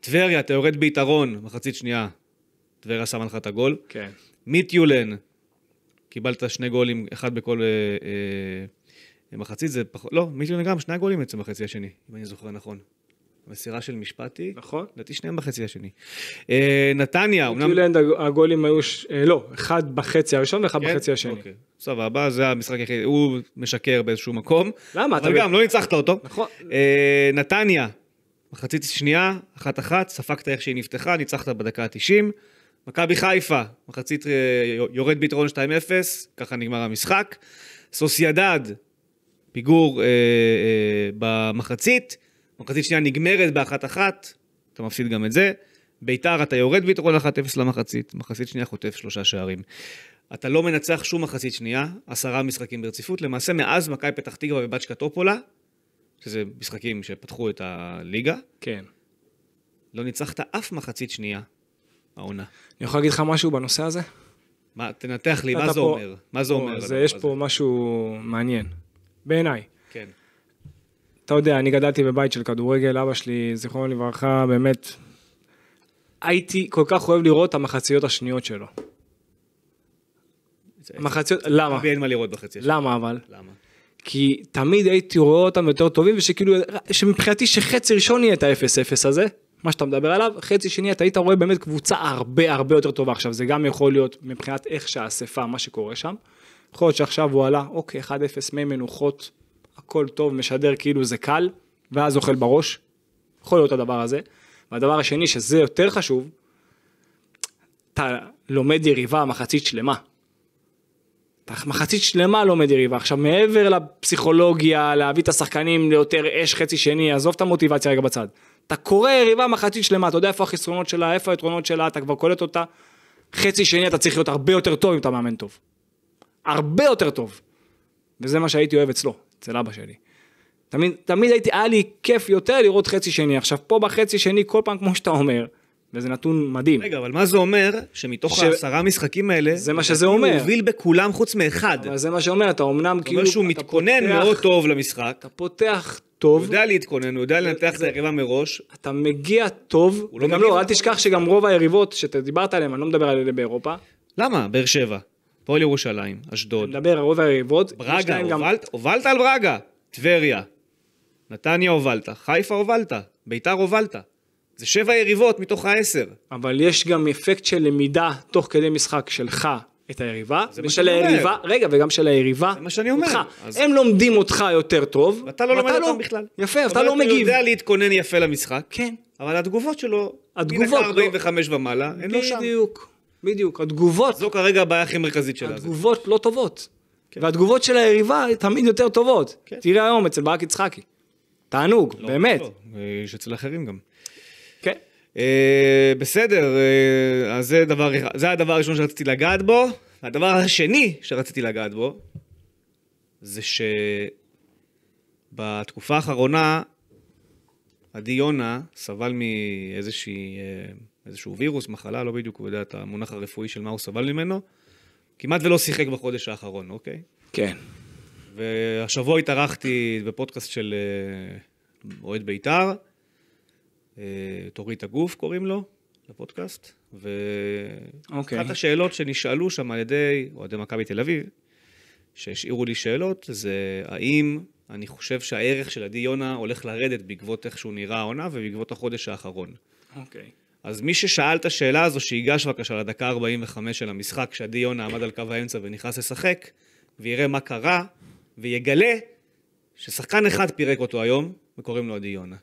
טבריה, אתה יורד ביתרון, מחצית שנייה, טבריה שמה לך את הגול. כן. מיטיולן, קיבלת שני גולים, אחד בכל אה, אה, מחצית, זה פחות, לא, מיטיולן גם, שני גולים בעצם בחצי השני, אם אני זוכר נכון. מסירה של משפטי. נכון. לדעתי שניהם בחצי השני. אה, נתניה, אמנם... טילנד כאילו הגולים היו, אה, לא, אחד בחצי הראשון ואחד כן? בחצי השני. סבבה, אוקיי. זה המשחק היחיד, הוא משקר באיזשהו מקום. למה? אבל גם, לא ניצחת אותו. נכון. אה, נתניה, מחצית שנייה, אחת-אחת, ספגת איך שהיא נפתחה, ניצחת בדקה ה-90. מכבי חיפה, מחצית יורד ביתרון 2-0, ככה נגמר המשחק. סוסיידד, פיגור אה, אה, במחצית. מחצית שנייה נגמרת באחת-אחת, אתה מפסיד גם את זה. ביתר, אתה יורד ביתרון 1-0 למחצית, מחצית שנייה חוטף שלושה שערים. אתה לא מנצח שום מחצית שנייה, עשרה משחקים ברציפות. למעשה, מאז מכבי פתח תקווה ובצ'קה טופולה, שזה משחקים שפתחו את הליגה, כן. לא ניצחת אף מחצית שנייה העונה. אני יכול להגיד לך משהו בנושא הזה? מה, תנתח לי, מה זה פה, אומר? מה זה אומר? זה, יש פה משהו מעניין, בעיניי. כן. אתה יודע, אני גדלתי בבית של כדורגל, אבא שלי, זיכרונו לברכה, באמת, הייתי כל כך אוהב לראות את המחציות השניות שלו. מחציות, למה? אין מה לראות בחצי. השני. למה אבל? למה? כי תמיד הייתי רואה אותם יותר טובים, ושכאילו, שמבחינתי שחצי ראשון יהיה את ה-0-0 הזה, מה שאתה מדבר עליו, חצי שני אתה היית רואה באמת קבוצה הרבה הרבה יותר טובה. עכשיו זה גם יכול להיות מבחינת איך שהאספה, מה שקורה שם. יכול להיות שעכשיו הוא עלה, אוקיי, 1-0 מי מנוחות הכל טוב, משדר כאילו זה קל, ואז אוכל בראש. יכול להיות הדבר הזה. והדבר השני, שזה יותר חשוב, אתה לומד יריבה מחצית שלמה. אתה מחצית שלמה לומד יריבה. עכשיו, מעבר לפסיכולוגיה, להביא את השחקנים ליותר אש חצי שני, עזוב את המוטיבציה רגע בצד. אתה קורא יריבה מחצית שלמה, אתה יודע איפה החסרונות שלה, איפה היתרונות שלה, אתה כבר קולט אותה. חצי שני אתה צריך להיות הרבה יותר טוב אם אתה מאמן טוב. הרבה יותר טוב. וזה מה שהייתי אוהב אצלו. אצל אבא שלי. תמיד, תמיד הייתי, היה לי כיף יותר לראות חצי שני. עכשיו, פה בחצי שני, כל פעם, כמו שאתה אומר, וזה נתון מדהים. רגע, אבל מה זה אומר? שמתוך ש... העשרה משחקים האלה, זה מה שזה כאילו אומר. הוא הוביל בכולם חוץ מאחד. אבל זה מה שאומר, אתה אמנם כאילו... זה אומר כאילו- שהוא מתכונן פותח, מאוד טוב למשחק. אתה פותח טוב. הוא יודע להתכונן, הוא יודע לנתח את היריבה מראש. אתה מגיע טוב, הוא לא וגם לא, אל תשכח שגם רוב היריבות שאתה דיברת עליהן, אני לא מדבר על אלה באירופה. למה? באר שבע. הפועל ירושלים, אשדוד. נדבר רוב היריבות. ברגה, הובלת, גם... הובלת על ברגה, טבריה. נתניה הובלת, חיפה הובלת, ביתר הובלת. זה שבע יריבות מתוך העשר. אבל יש גם אפקט של למידה תוך כדי משחק שלך את היריבה, זה מה ושל היריבה, רגע, וגם של היריבה, זה מה שאני אומר. אותך. אז... הם לומדים אותך יותר טוב, ואתה לא לומד לא... אותם בכלל. יפה, אתה לא אתה לא מגיב. אתה יודע להתכונן יפה למשחק, כן. אבל התגובות שלו, התגובות, מדקה 45 לא... ומעלה, הן לא שם. בדיוק. בדיוק, התגובות... זו כרגע הבעיה הכי מרכזית שלה. התגובות לא טובות. כן. והתגובות של היריבה תמיד יותר טובות. כן. תראה היום אצל ברק יצחקי. תענוג, לא באמת. לא, אה, יש אצל אחרים גם. כן. אה, בסדר, אה, אז זה, דבר, זה הדבר הראשון שרציתי לגעת בו. הדבר השני שרציתי לגעת בו, זה שבתקופה האחרונה, עדי יונה סבל מאיזושהי... אה, איזשהו וירוס, מחלה, לא בדיוק הוא יודע את המונח הרפואי של מה הוא סבל ממנו, כמעט ולא שיחק בחודש האחרון, אוקיי? כן. והשבוע התארחתי בפודקאסט של אה, אוהד בית"ר, אה, תורית הגוף קוראים לו, לפודקאסט, ואחת אוקיי. השאלות שנשאלו שם על ידי אוהדי מכבי תל אביב, שהשאירו לי שאלות, זה האם אני חושב שהערך של עדי יונה הולך לרדת בעקבות איך שהוא נראה העונה ובעקבות החודש האחרון. אוקיי. Okay. אז מי ששאל את השאלה הזו, שיגש בבקשה לדקה 45 של המשחק, כשעדי יונה עמד על קו האמצע ונכנס לשחק, ויראה מה קרה, ויגלה ששחקן אחד פירק אותו היום, וקוראים לו עדי יונה.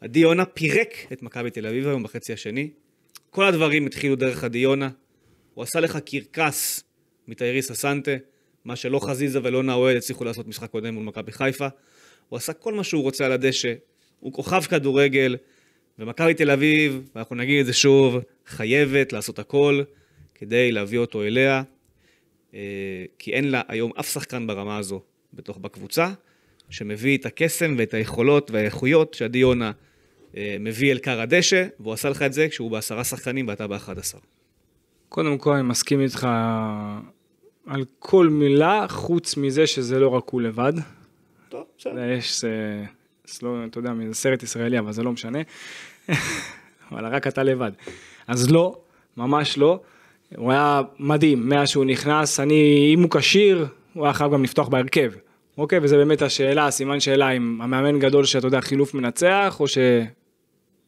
עדי יונה פירק את מכבי תל אביב היום בחצי השני. כל הדברים התחילו דרך עדי יונה. הוא עשה לך קרקס מתייריס אסנטה, מה שלא חזיזה ולא נאוהד הצליחו לעשות משחק קודם מול מכבי חיפה. הוא עשה כל מה שהוא רוצה על הדשא. הוא כוכב כדורגל. ומכבי תל אביב, ואנחנו נגיד את זה שוב, חייבת לעשות הכל כדי להביא אותו אליה, אה, כי אין לה היום אף שחקן ברמה הזו בתוך בקבוצה, שמביא את הקסם ואת היכולות והאיכויות שעדי יונה אה, מביא אל כר הדשא, והוא עשה לך את זה כשהוא בעשרה שחקנים ואתה באחד עשר. קודם כל אני מסכים איתך על כל מילה, חוץ מזה שזה לא רק הוא לבד. טוב, בסדר. יש, זה, לא, אתה יודע, זה סרט ישראלי, אבל זה לא משנה. אבל רק אתה לבד. אז לא, ממש לא. הוא היה מדהים, מאז שהוא נכנס, אני, אם הוא כשיר, הוא היה חייב גם לפתוח בהרכב. אוקיי, וזה באמת השאלה, הסימן שאלה, אם המאמן גדול שאתה יודע, חילוף מנצח, או ש...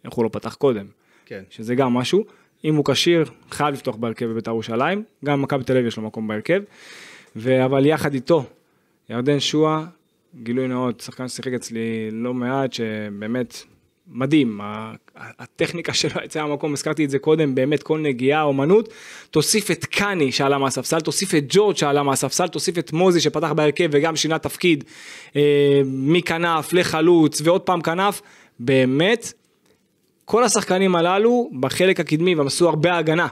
איך הוא לא פתח קודם. כן. שזה גם משהו. אם הוא כשיר, חייב לפתוח בהרכב בבית"ר ירושלים, גם מכבי תל אביב יש לו מקום בהרכב. ו... אבל יחד איתו, ירדן שועה, גילוי נאות, שחקן ששיחק אצלי לא מעט, שבאמת מדהים, הטכניקה שלו יצאה מהמקום, הזכרתי את זה קודם, באמת כל נגיעה, אומנות. תוסיף את קאני שעלה מהספסל, תוסיף את ג'ורג' שעלה מהספסל, תוסיף את מוזי שפתח בהרכב וגם שינה תפקיד אה, מכנף לחלוץ ועוד פעם כנף. באמת, כל השחקנים הללו בחלק הקדמי והם עשו הרבה הגנה.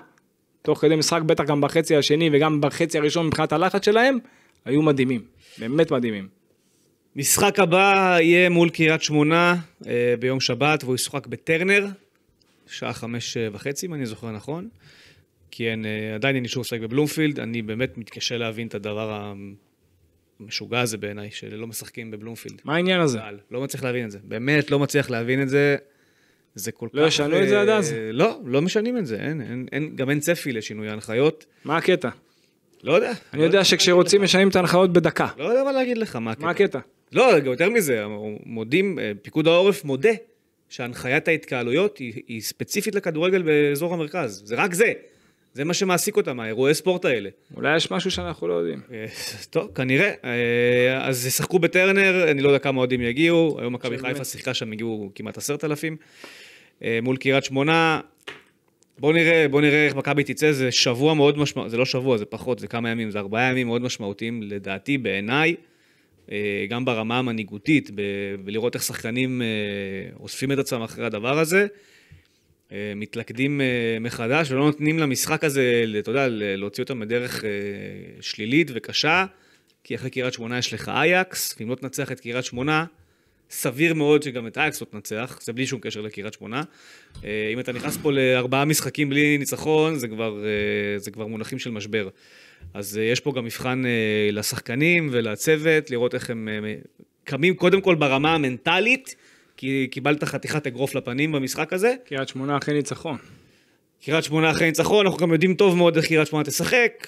תוך כדי משחק, בטח גם בחצי השני וגם בחצי הראשון מבחינת הלחץ שלהם, היו מדהימים, באמת מדהימים. משחק הבא יהיה מול קריית שמונה אה, ביום שבת, והוא ישוחק בטרנר, שעה חמש אה, וחצי, אם אני זוכר נכון. כי אין, אה, עדיין אין אישור לשחק בבלומפילד, אני באמת מתקשה להבין את הדבר המשוגע הזה בעיניי, שלא משחקים בבלומפילד. מה העניין הזה? על, לא מצליח להבין את זה, באמת לא מצליח להבין את זה. זה כל לא כך... לא ישנו את זה עד אז? לא, לא משנים את זה, אין, אין, אין, גם אין צפי לשינוי ההנחיות. מה הקטע? לא יודע. אני לא יודע שכשרוצים משנים את ההנחיות בדקה. לא יודע מה להגיד לך, מה הקטע. מה הקטע? לא, גם יותר מזה, מודים, אה, פיקוד העורף מודה שהנחיית ההתקהלויות היא, היא ספציפית לכדורגל באזור המרכז. זה רק זה. זה מה שמעסיק אותם, האירועי ספורט האלה. אולי יש משהו שאנחנו לא יודעים. אה, טוב, כנראה. אה, אז ישחקו בטרנר, אני לא יודע כמה אוהדים יגיעו, היום מכבי חיפה שיחקה שם, הגיעו כמעט עשרת אלפים. מול קריית שמונה, בואו נראה, בוא נראה איך מכבי תצא, זה שבוע מאוד משמעותי, זה לא שבוע, זה פחות, זה כמה ימים, זה ארבעה ימים מאוד משמעותיים, לדעתי, בעיניי. אה, גם ברמה המנהיגותית, ולראות איך שחקנים אה, אוספים את עצמם אחרי הדבר הזה, אה, מתלכדים מחדש ולא נותנים למשחק הזה, אתה יודע, להוציא אותם בדרך שלילית וקשה, כי אחרי קריית שמונה יש לך אייקס, ואם לא תנצח את קריית שמונה, סביר מאוד שגם את אייקס לא תנצח, זה בלי שום קשר לקריית שמונה. אם אתה נכנס פה לארבעה משחקים בלי ניצחון, זה כבר, זה כבר מונחים של משבר. אז אה, יש פה גם מבחן אה, לשחקנים ולצוות, לראות איך הם אה, קמים קודם כל ברמה המנטלית, כי קיבלת חתיכת אגרוף לפנים במשחק הזה. קריית שמונה אחרי ניצחון. קריית שמונה אחרי ניצחון, אנחנו גם יודעים טוב מאוד איך קריית שמונה תשחק,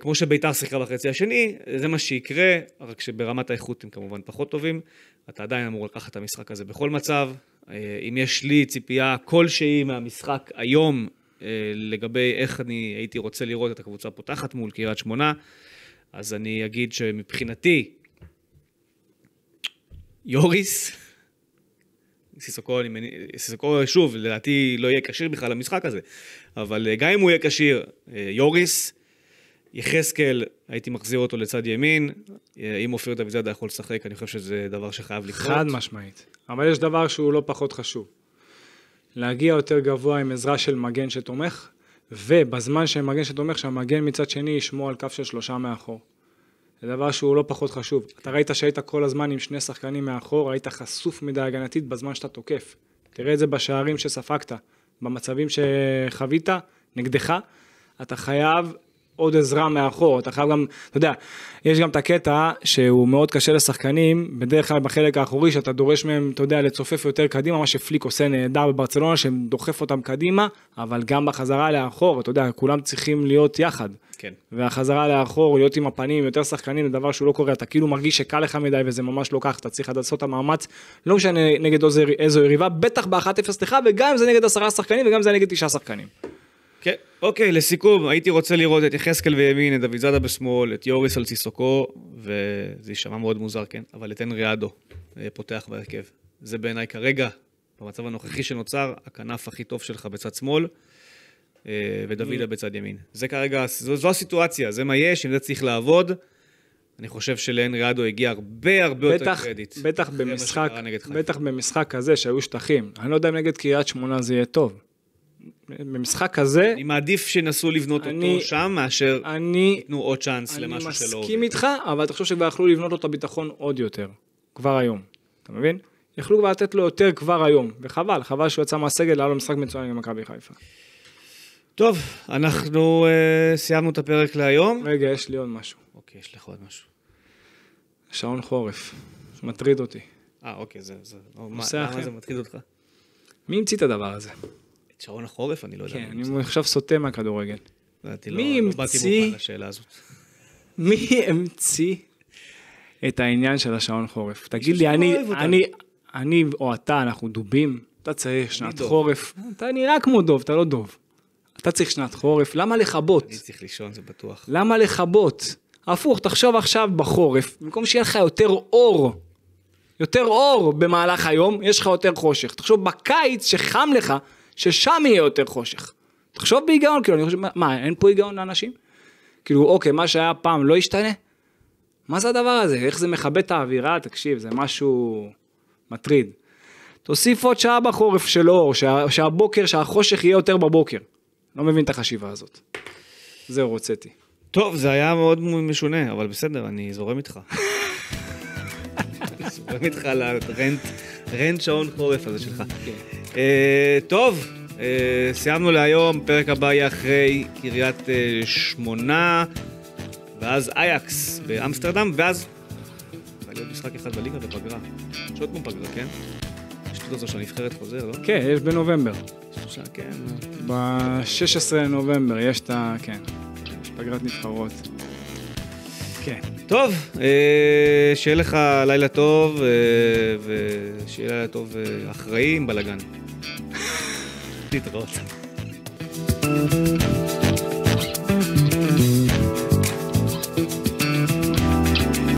כמו שביתר שיחקה בחצי השני, זה מה שיקרה, רק שברמת האיכות הם כמובן פחות טובים. אתה עדיין אמור לקחת את המשחק הזה בכל מצב. אם יש לי ציפייה כלשהי מהמשחק היום, אה, לגבי איך אני הייתי רוצה לראות את הקבוצה פותחת מול קריית שמונה, אז אני אגיד שמבחינתי, יוריס, סיסוקו, אני, שוב, לדעתי לא יהיה כשיר בכלל למשחק הזה, אבל אה, גם אם הוא יהיה כשיר, אה, יוריס, יחזקאל, הייתי מחזיר אותו לצד ימין, אם אופיר דוד זאדה יכול לשחק, אני חושב שזה דבר שחייב לקרות. חד משמעית. אבל יש דבר שהוא לא פחות חשוב. להגיע יותר גבוה עם עזרה של מגן שתומך, ובזמן שמגן שתומך, שהמגן מצד שני ישמור על קו של שלושה מאחור. זה דבר שהוא לא פחות חשוב. אתה ראית שהיית כל הזמן עם שני שחקנים מאחור, היית חשוף מדי הגנתית בזמן שאתה תוקף. תראה את זה בשערים שספגת, במצבים שחווית, נגדך. אתה חייב עוד עזרה מאחור, אתה חייב גם, אתה יודע, יש גם את הקטע שהוא מאוד קשה לשחקנים, בדרך כלל בחלק האחורי שאתה דורש מהם, אתה יודע, לצופף יותר קדימה, מה שפליק עושה נהדר בברצלונה, שדוחף אותם קדימה, אבל גם בחזרה לאחור, אתה יודע, כולם צריכים להיות יחד. כן. והחזרה לאחור, להיות עם הפנים, יותר שחקנים, זה דבר שהוא לא קורה, אתה כאילו מרגיש שקל לך מדי וזה ממש לא כך, אתה צריך לעשות את המאמץ, לא משנה נגד איזו יריבה, בטח ב-1-0 לך, וגם אם זה נגד עשרה שחקנים וגם אם זה נגד תשעה שחקנים. כן. אוקיי, לסיכום, הייתי רוצה לראות את יחזקאל וימין, את דוד זאדה בשמאל, את יוריס על סיסוקו, וזה יישמע מאוד מוזר, כן? אבל את אנריאדו אה, פותח בהרכב. זה בעיניי כרגע, במצב הנוכחי שנוצר, הכנף הכי טוב שלך בצד שמאל, אה, ודוידה mm. בצד ימין. זה כרגע, זו, זו הסיטואציה, זה מה יש, עם זה צריך לעבוד. אני חושב שלאנריאדו הגיע הרבה הרבה בטח, יותר קרדיט. בטח במשחק, בטח במשחק כזה שהיו שטחים. אני לא יודע אם נגד קריית שמונה זה יהיה טוב. במשחק הזה... אני מעדיף שינסו לבנות אני, אותו שם, מאשר אני, ייתנו עוד צ'אנס למשהו שלא עובד. אני מסכים איתך, אבל אתה חושב שכבר יכלו לבנות לו את הביטחון עוד יותר, כבר היום, אתה מבין? יכלו כבר לתת לו יותר כבר היום, וחבל, חבל שהוא יצא מהסגל, היה לו משחק מצוין עם מכבי חיפה. טוב, אנחנו uh, סיימנו את הפרק להיום. רגע, יש לי עוד משהו. אוקיי, יש לך עוד משהו. שעון חורף, מטריד אותי. אה, אוקיי, זה... זה... לא, מה, למה זה מטריד אותך? מי המציא את הדבר הזה? את שעון החורף, אני לא יודע. כן, אני עכשיו סוטה מהכדורגל. לא- מי לא המציא... מי המציא את העניין של השעון חורף? תגיד לי, אני, אני או אתה, אנחנו דובים, אתה צריך שנת חורף. אתה נראה כמו דוב, אתה לא דוב. אתה צריך שנת חורף, למה לכבות? אני צריך לישון, זה בטוח. למה לכבות? הפוך, תחשוב עכשיו בחורף, במקום שיהיה לך יותר אור, יותר אור במהלך היום, יש לך יותר חושך. תחשוב בקיץ שחם לך, ששם יהיה יותר חושך. תחשוב בהיגיון, כאילו, אני חושב, מה, אין פה היגיון לאנשים? כאילו, אוקיי, מה שהיה פעם לא ישתנה? מה זה הדבר הזה? איך זה מכבה את האווירה? תקשיב, זה משהו מטריד. תוסיף עוד שעה בחורף של אור, שה, שהבוקר, שהחושך יהיה יותר בבוקר. לא מבין את החשיבה הזאת. זהו, הוצאתי. טוב, זה היה מאוד משונה, אבל בסדר, אני זורם איתך. אני זורם איתך על הרנט, רנט שעון חורף הזה שלך. Okay. כן. אה, טוב, אה, סיימנו להיום, פרק הבא יהיה אחרי קריית אה, שמונה, ואז אייקס באמסטרדם, ואז... היה עוד משחק אחד בליגה בפגרה. יש עוד פעם פגרה, כן? יש השטות הזו שהנבחרת חוזר, לא? כן, יש בנובמבר. שלושה, כן. אה. ב-16 לנובמבר יש את ה... כן, יש פגרת נבחרות. כן. טוב, אה, שיהיה לך לילה טוב, אה, ושיהיה לילה טוב אחראי עם בלאגן. っていうところった。